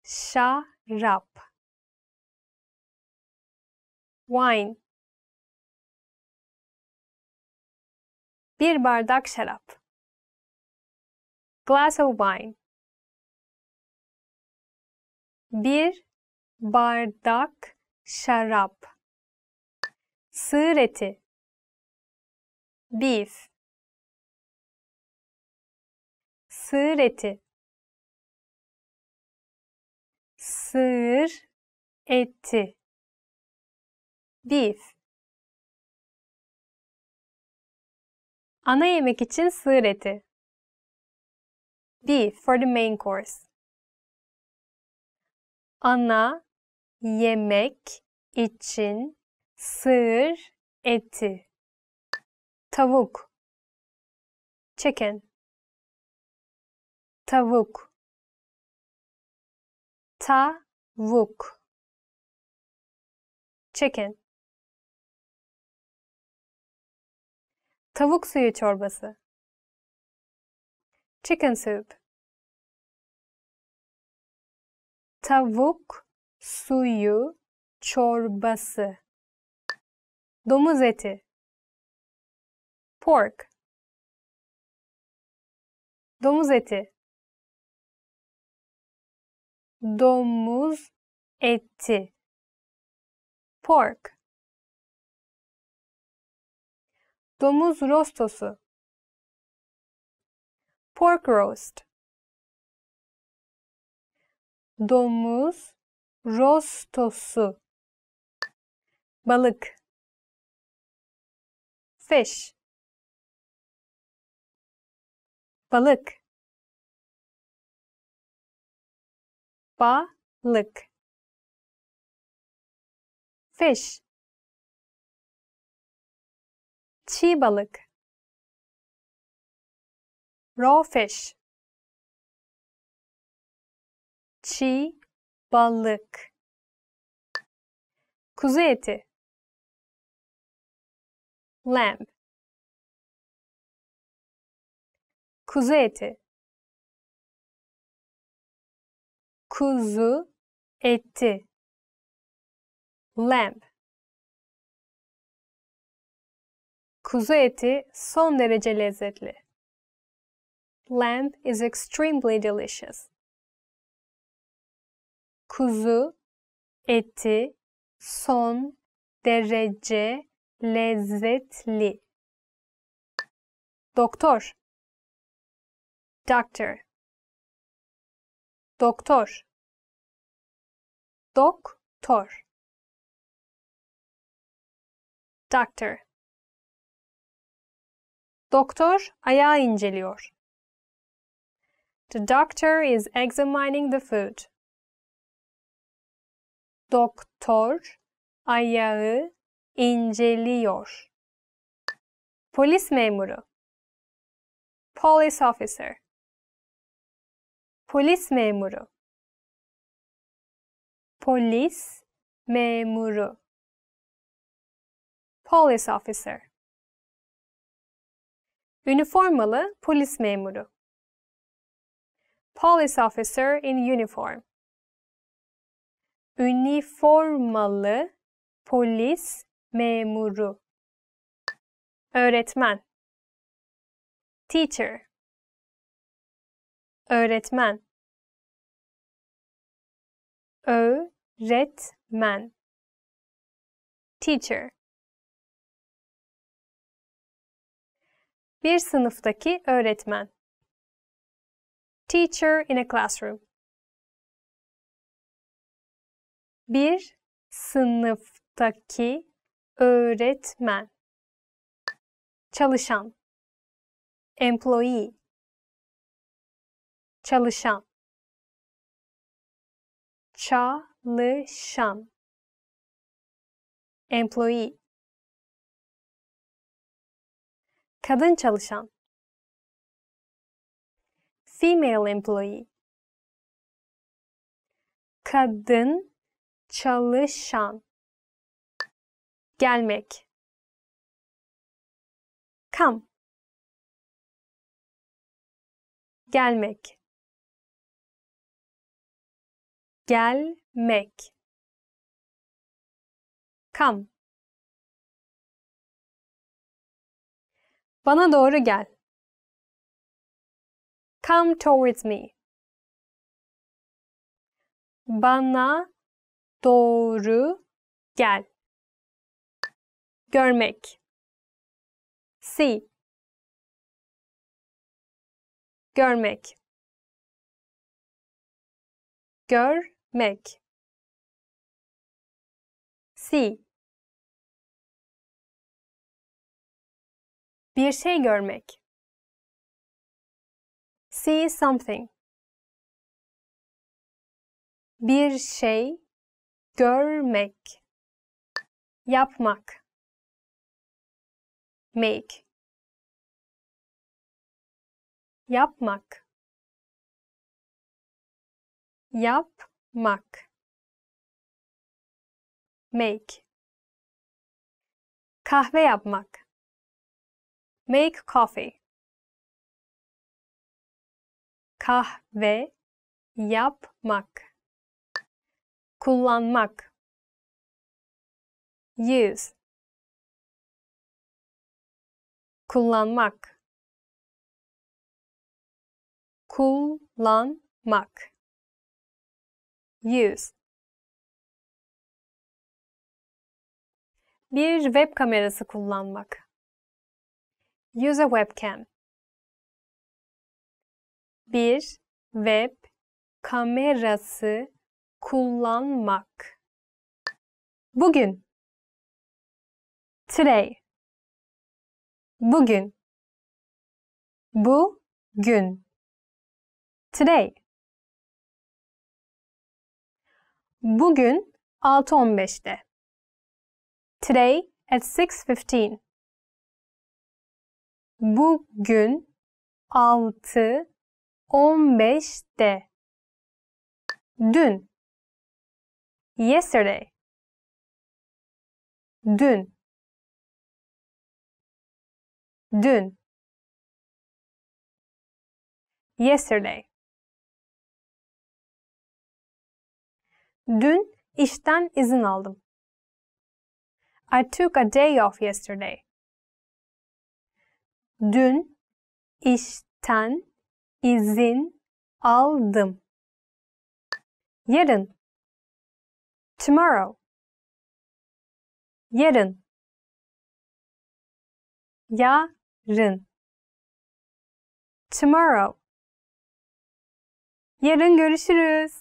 Şarap. Wine. Bir bardak şarap. Glass of wine. Bir bardak şarap sığır eti beef sığır eti sığır eti beef Ana yemek için sığır eti. Beef for the main course. Ana yemek için sığır eti. Tavuk chicken tavuk tavuk chicken tavuk suyu çorbası chicken soup tavuk suyu çorbası domuz eti pork domuz eti domuz eti pork domuz rostosu pork roast domuz Rostosu. Balık. Fish. Balık. Balık. Fish. Çiğ balık. Raw fish. Çiğ balık, kuzu eti lamb kuzu eti kuzu eti lamb kuzu eti son derece lezzetli lamb is extremely delicious kuzu eti son derece lezzetli. Doktor Doctor Doktor Doktor Doctor Doktor ayağı inceliyor. The doctor is examining the food. Doktor ayağı inceliyor. Polis memuru. Police officer. Polis memuru. Polis memuru. Police officer. Üniformalı polis memuru. Police officer in uniform üniformalı polis memuru öğretmen teacher öğretmen öğretmen teacher bir sınıftaki öğretmen teacher in a classroom bir sınıftaki öğretmen çalışan employee çalışan çalışan employee kadın çalışan female employee kadın çalışan gelmek come gelmek gelmek come bana doğru gel come towards me bana doğru gel. Görmek. See. Görmek. Görmek. See. Bir şey görmek. See something. Bir şey görmek yapmak make yapmak yapmak make kahve yapmak make coffee kahve yapmak kullanmak use kullanmak kullanmak use bir web kamerası kullanmak use a webcam bir web kamerası kullanmak. Bugün. Today. Bugün. Bu gün. Today. Bugün 6.15'te. Today at 6.15. Bugün 6.15'te. Dün yesterday dün dün yesterday Dün işten izin aldım. I took a day off yesterday. Dün işten izin aldım. Yarın tomorrow yarın yarın tomorrow yarın görüşürüz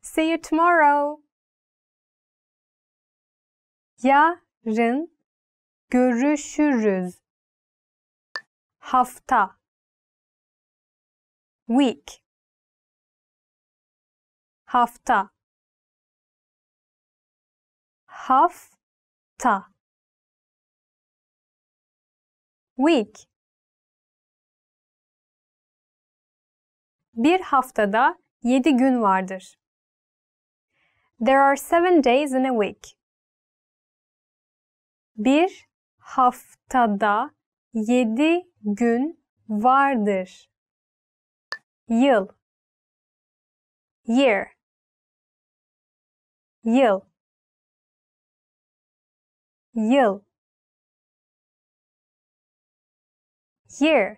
see you tomorrow yarın görüşürüz hafta week hafta hafta week Bir haftada yedi gün vardır. There are seven days in a week. Bir haftada yedi gün vardır. Yıl Year Yıl Yıl year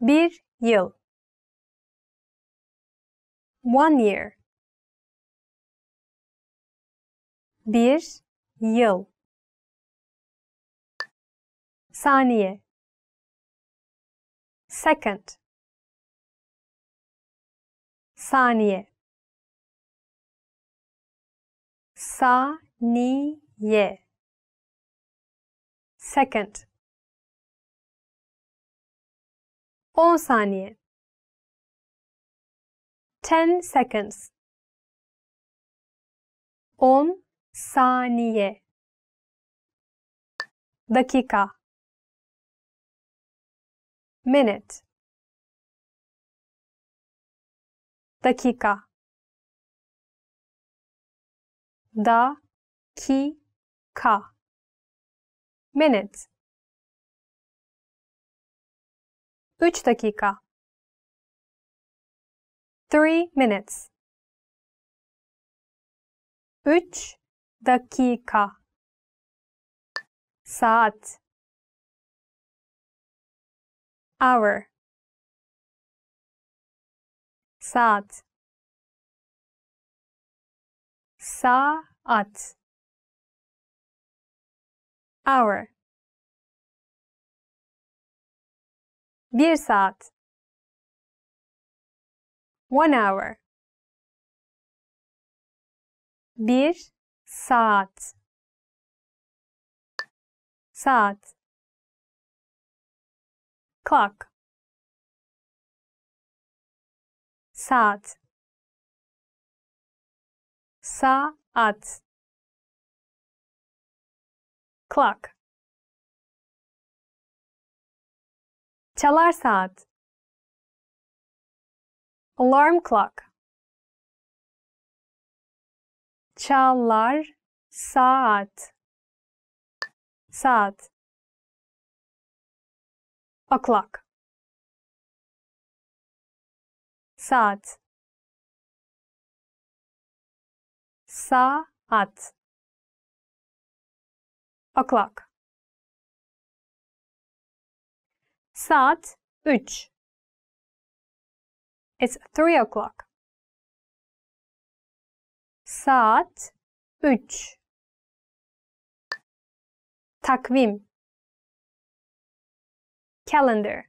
bir yıl one year bir yıl saniye second saniye sa ni ye. Second. 10 saniye. 10 seconds. 10 saniye. kika. Minute. kika da, ki, ka. Minutes. 3 dakika. 3 minutes. 3 dakika. Saat. Hour. Saat. Saat Hour Bir saat One hour Bir saat Saat Clock Saat Saat. Clock. Çalar saat. Alarm clock. Çalar saat. Saat. O'clock. Saat. Saat. O'clock. Saat 3. It's 3 o'clock. Saat 3. Takvim. Calendar.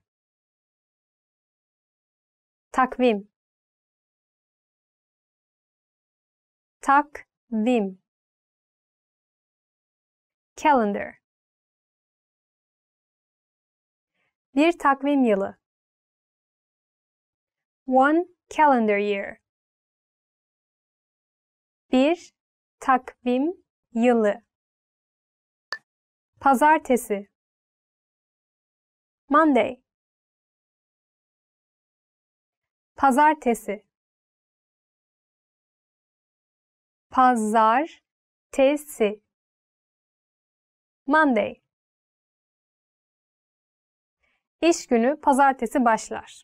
Takvim. takvim calendar bir takvim yılı one calendar year bir takvim yılı pazartesi Monday pazartesi pazar tesi Monday İş günü pazartesi başlar.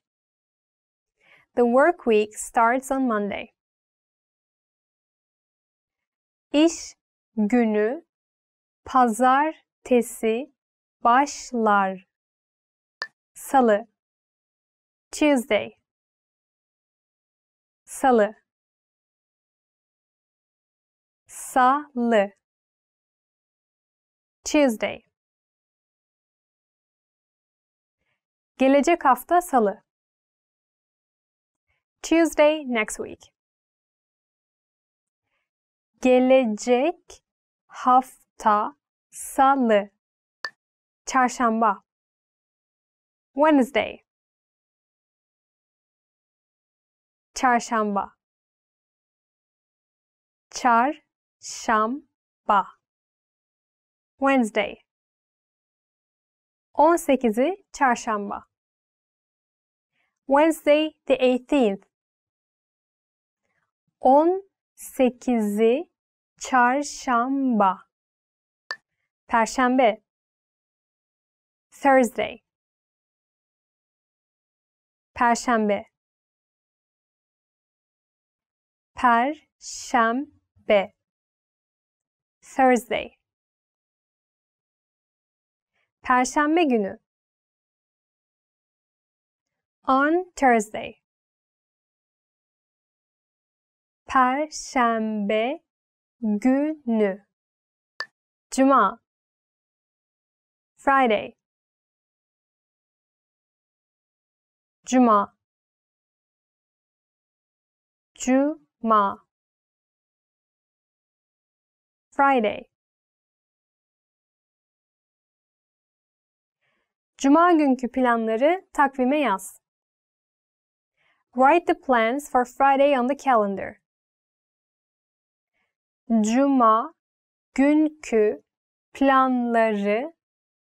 The work week starts on Monday. İş günü pazartesi başlar. Salı Tuesday Salı Salı Tuesday Gelecek hafta salı Tuesday next week Gelecek hafta salı çarşamba Wednesday çarşamba çar Çarşamba Wednesday 18'i çarşamba Wednesday the 18th 18'i çarşamba Perşembe Thursday Perşembe Perşembe Thursday. Perşembe günü. On Thursday. Perşembe günü. Cuma. Friday. Cuma. Cuma. Friday. Cuma günkü planları takvime yaz. Write the plans for Friday on the calendar. Cuma günkü planları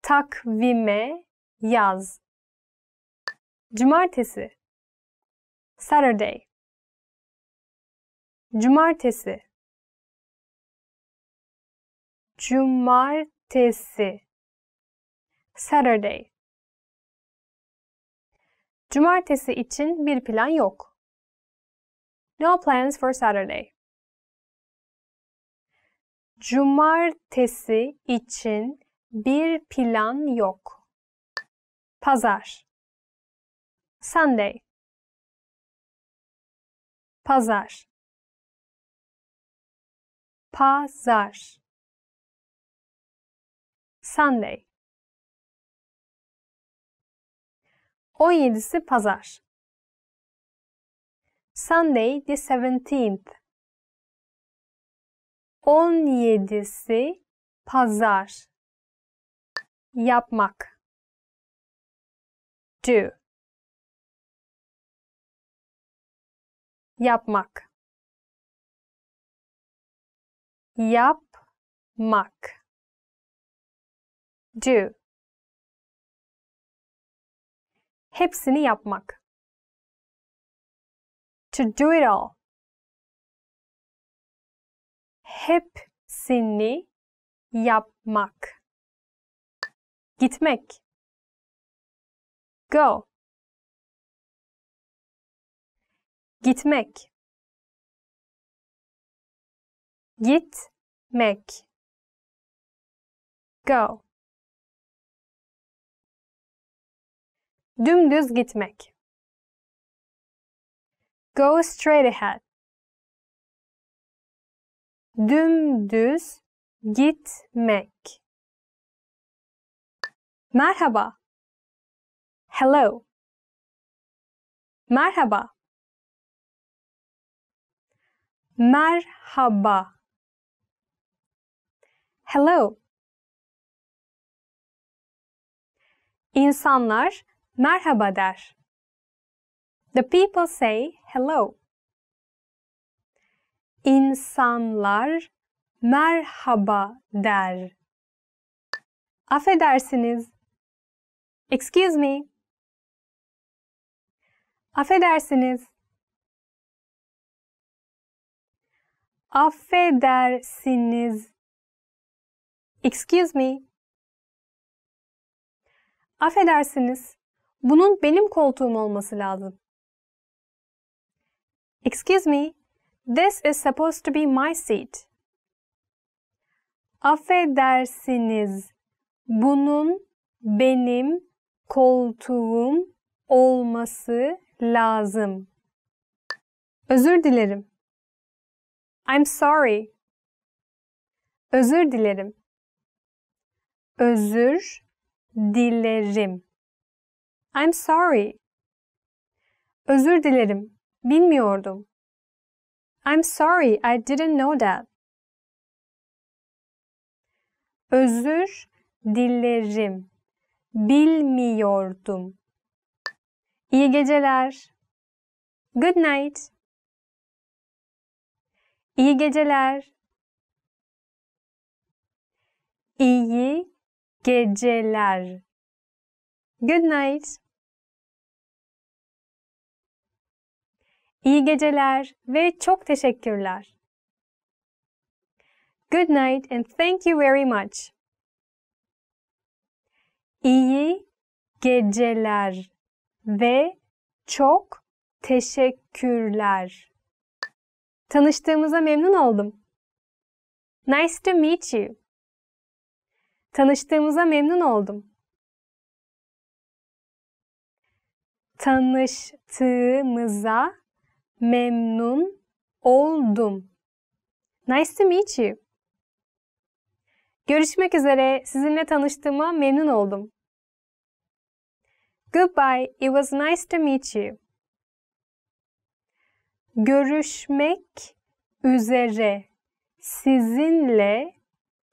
takvime yaz. Cumartesi Saturday Cumartesi cumartesi Saturday Cumartesi için bir plan yok. No plans for Saturday. Cumartesi için bir plan yok. Pazar. Sunday. Pazar. Pazar. Sunday. 17'si pazar. Sunday the 17th. 17'si pazar. Yapmak. Do. Yapmak. Yapmak do. Hepsini yapmak. To do it all. Hepsini yapmak. Gitmek. Go. Gitmek. Gitmek. Go. Dümdüz gitmek. Go straight ahead. Dümdüz gitmek. Merhaba. Hello. Merhaba. Merhaba. Hello. İnsanlar merhaba der. The people say hello. İnsanlar merhaba der. Affedersiniz. Excuse me. Affedersiniz. Affedersiniz. Excuse me. Affedersiniz. Bunun benim koltuğum olması lazım. Excuse me, this is supposed to be my seat. Affedersiniz, bunun benim koltuğum olması lazım. Özür dilerim. I'm sorry. Özür dilerim. Özür dilerim. I'm sorry. Özür dilerim. Bilmiyordum. I'm sorry, I didn't know that. Özür dilerim. Bilmiyordum. İyi geceler. Good night. İyi geceler. İyi geceler. Good night. İyi geceler ve çok teşekkürler. Good night and thank you very much. İyi geceler ve çok teşekkürler. Tanıştığımıza memnun oldum. Nice to meet you. Tanıştığımıza memnun oldum. Tanıştığımıza memnun oldum. Nice to meet you. Görüşmek üzere. Sizinle tanıştığıma memnun oldum. Goodbye. It was nice to meet you. Görüşmek üzere. Sizinle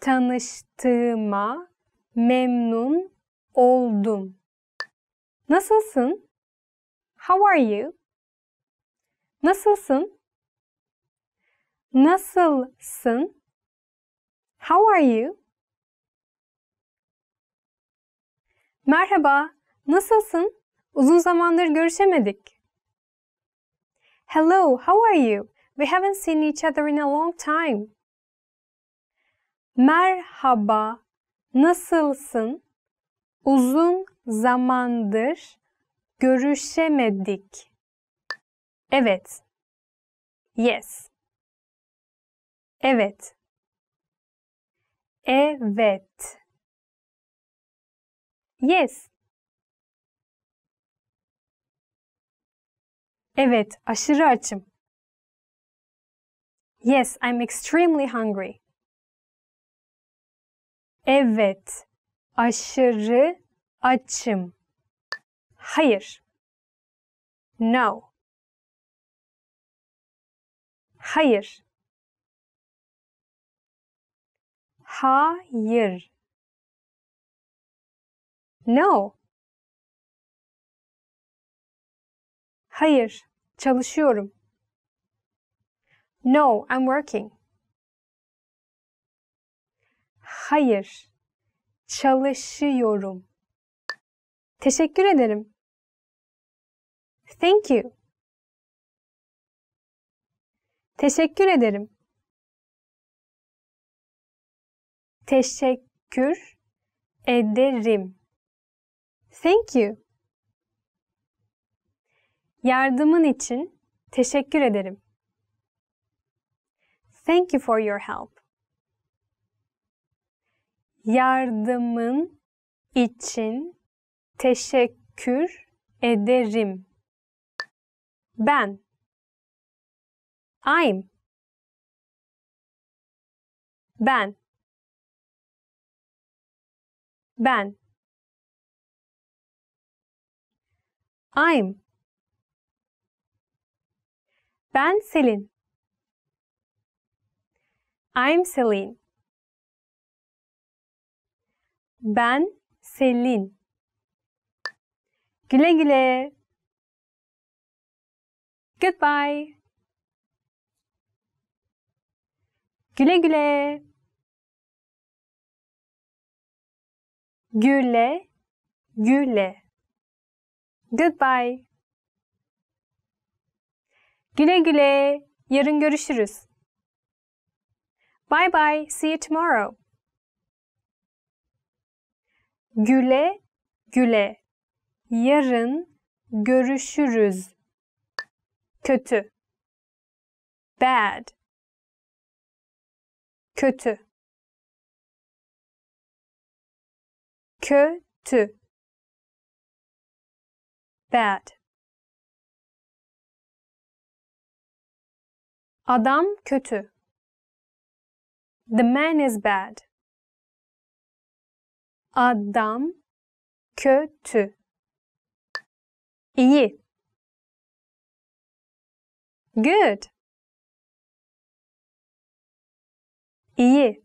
tanıştığıma memnun oldum. Nasılsın? How are you? Nasılsın? Nasılsın? How are you? Merhaba, nasılsın? Uzun zamandır görüşemedik. Hello, how are you? We haven't seen each other in a long time. Merhaba, nasılsın? Uzun zamandır görüşemedik. Evet. Yes. Evet. Evet. Yes. Evet, aşırı açım. Yes, I'm extremely hungry. Evet, aşırı açım. Hayır. No. Hayır. Hayır. No. Hayır, çalışıyorum. No, I'm working. Hayır, çalışıyorum. Teşekkür ederim. Thank you. Teşekkür ederim. Teşekkür ederim. Thank you. Yardımın için teşekkür ederim. Thank you for your help. Yardımın için teşekkür ederim. Ben I'm ban ban I'm Ben Selin. I'm Selin. Ben Selin. Güle güle. Goodbye. Güle güle. Güle güle. Goodbye. Güle güle. Yarın görüşürüz. Bye bye. See you tomorrow. Güle güle. Yarın görüşürüz. Kötü. Bad kötü kötü bad adam kötü the man is bad adam kötü iyi good iyi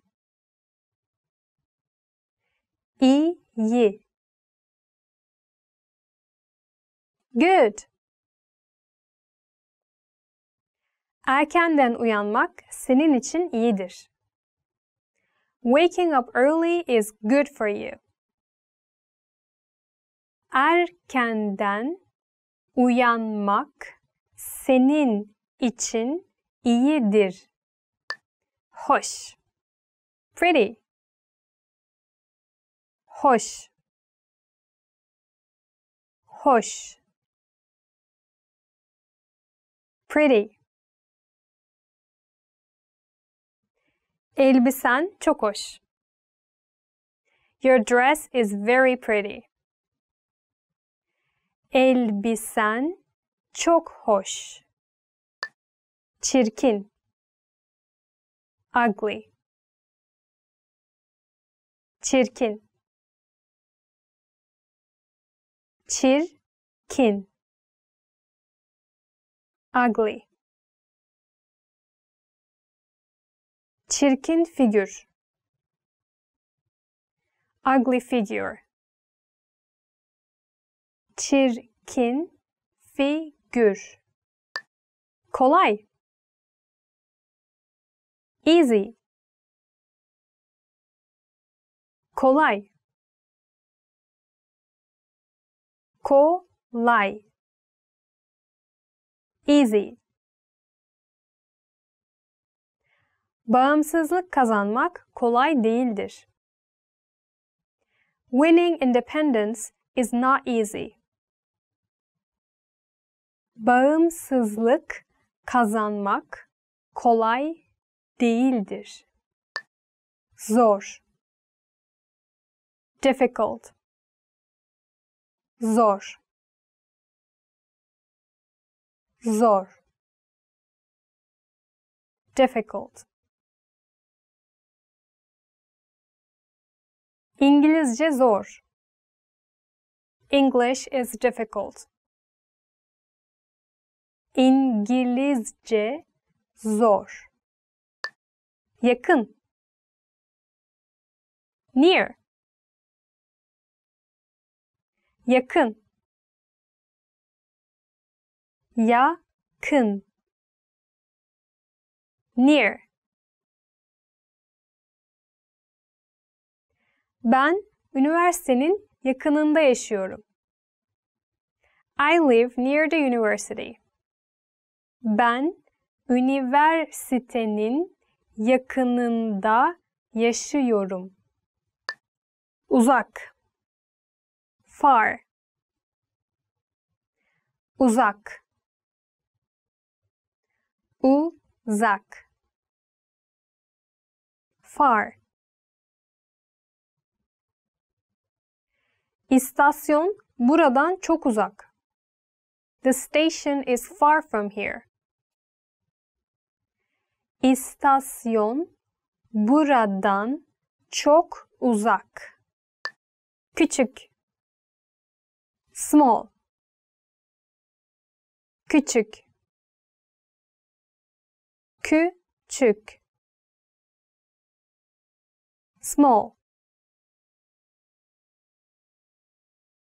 iyi good Erkenden uyanmak senin için iyidir. Waking up early is good for you. Erkenden uyanmak senin için iyidir. Hoş pretty hoş hoş pretty Elbisen çok hoş. Your dress is very pretty. Elbisen çok hoş. Çirkin. Ugly çirkin çirkin ugly çirkin figür ugly figure çirkin figür kolay easy kolay kolay easy Bağımsızlık kazanmak kolay değildir. Winning independence is not easy. Bağımsızlık kazanmak kolay değildir. Zor difficult zor zor difficult İngilizce zor English is difficult İngilizce zor yakın near yakın yakın near Ben üniversitenin yakınında yaşıyorum. I live near the university. Ben üniversitenin yakınında yaşıyorum. Uzak far uzak uzak far İstasyon buradan çok uzak. The station is far from here. İstasyon buradan çok uzak. Küçük small küçük küçük small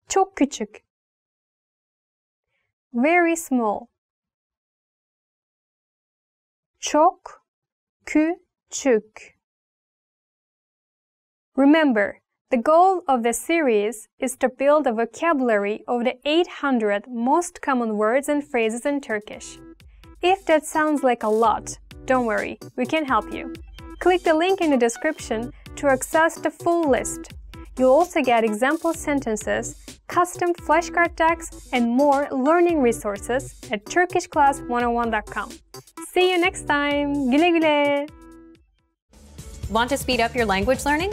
çok küçük very small çok küçük remember the goal of this series is to build a vocabulary of the 800 most common words and phrases in Turkish. If that sounds like a lot, don't worry, we can help you. Click the link in the description to access the full list. You'll also get example sentences, custom flashcard decks, and more learning resources at turkishclass101.com. See you next time! Güle güle! Want to speed up your language learning?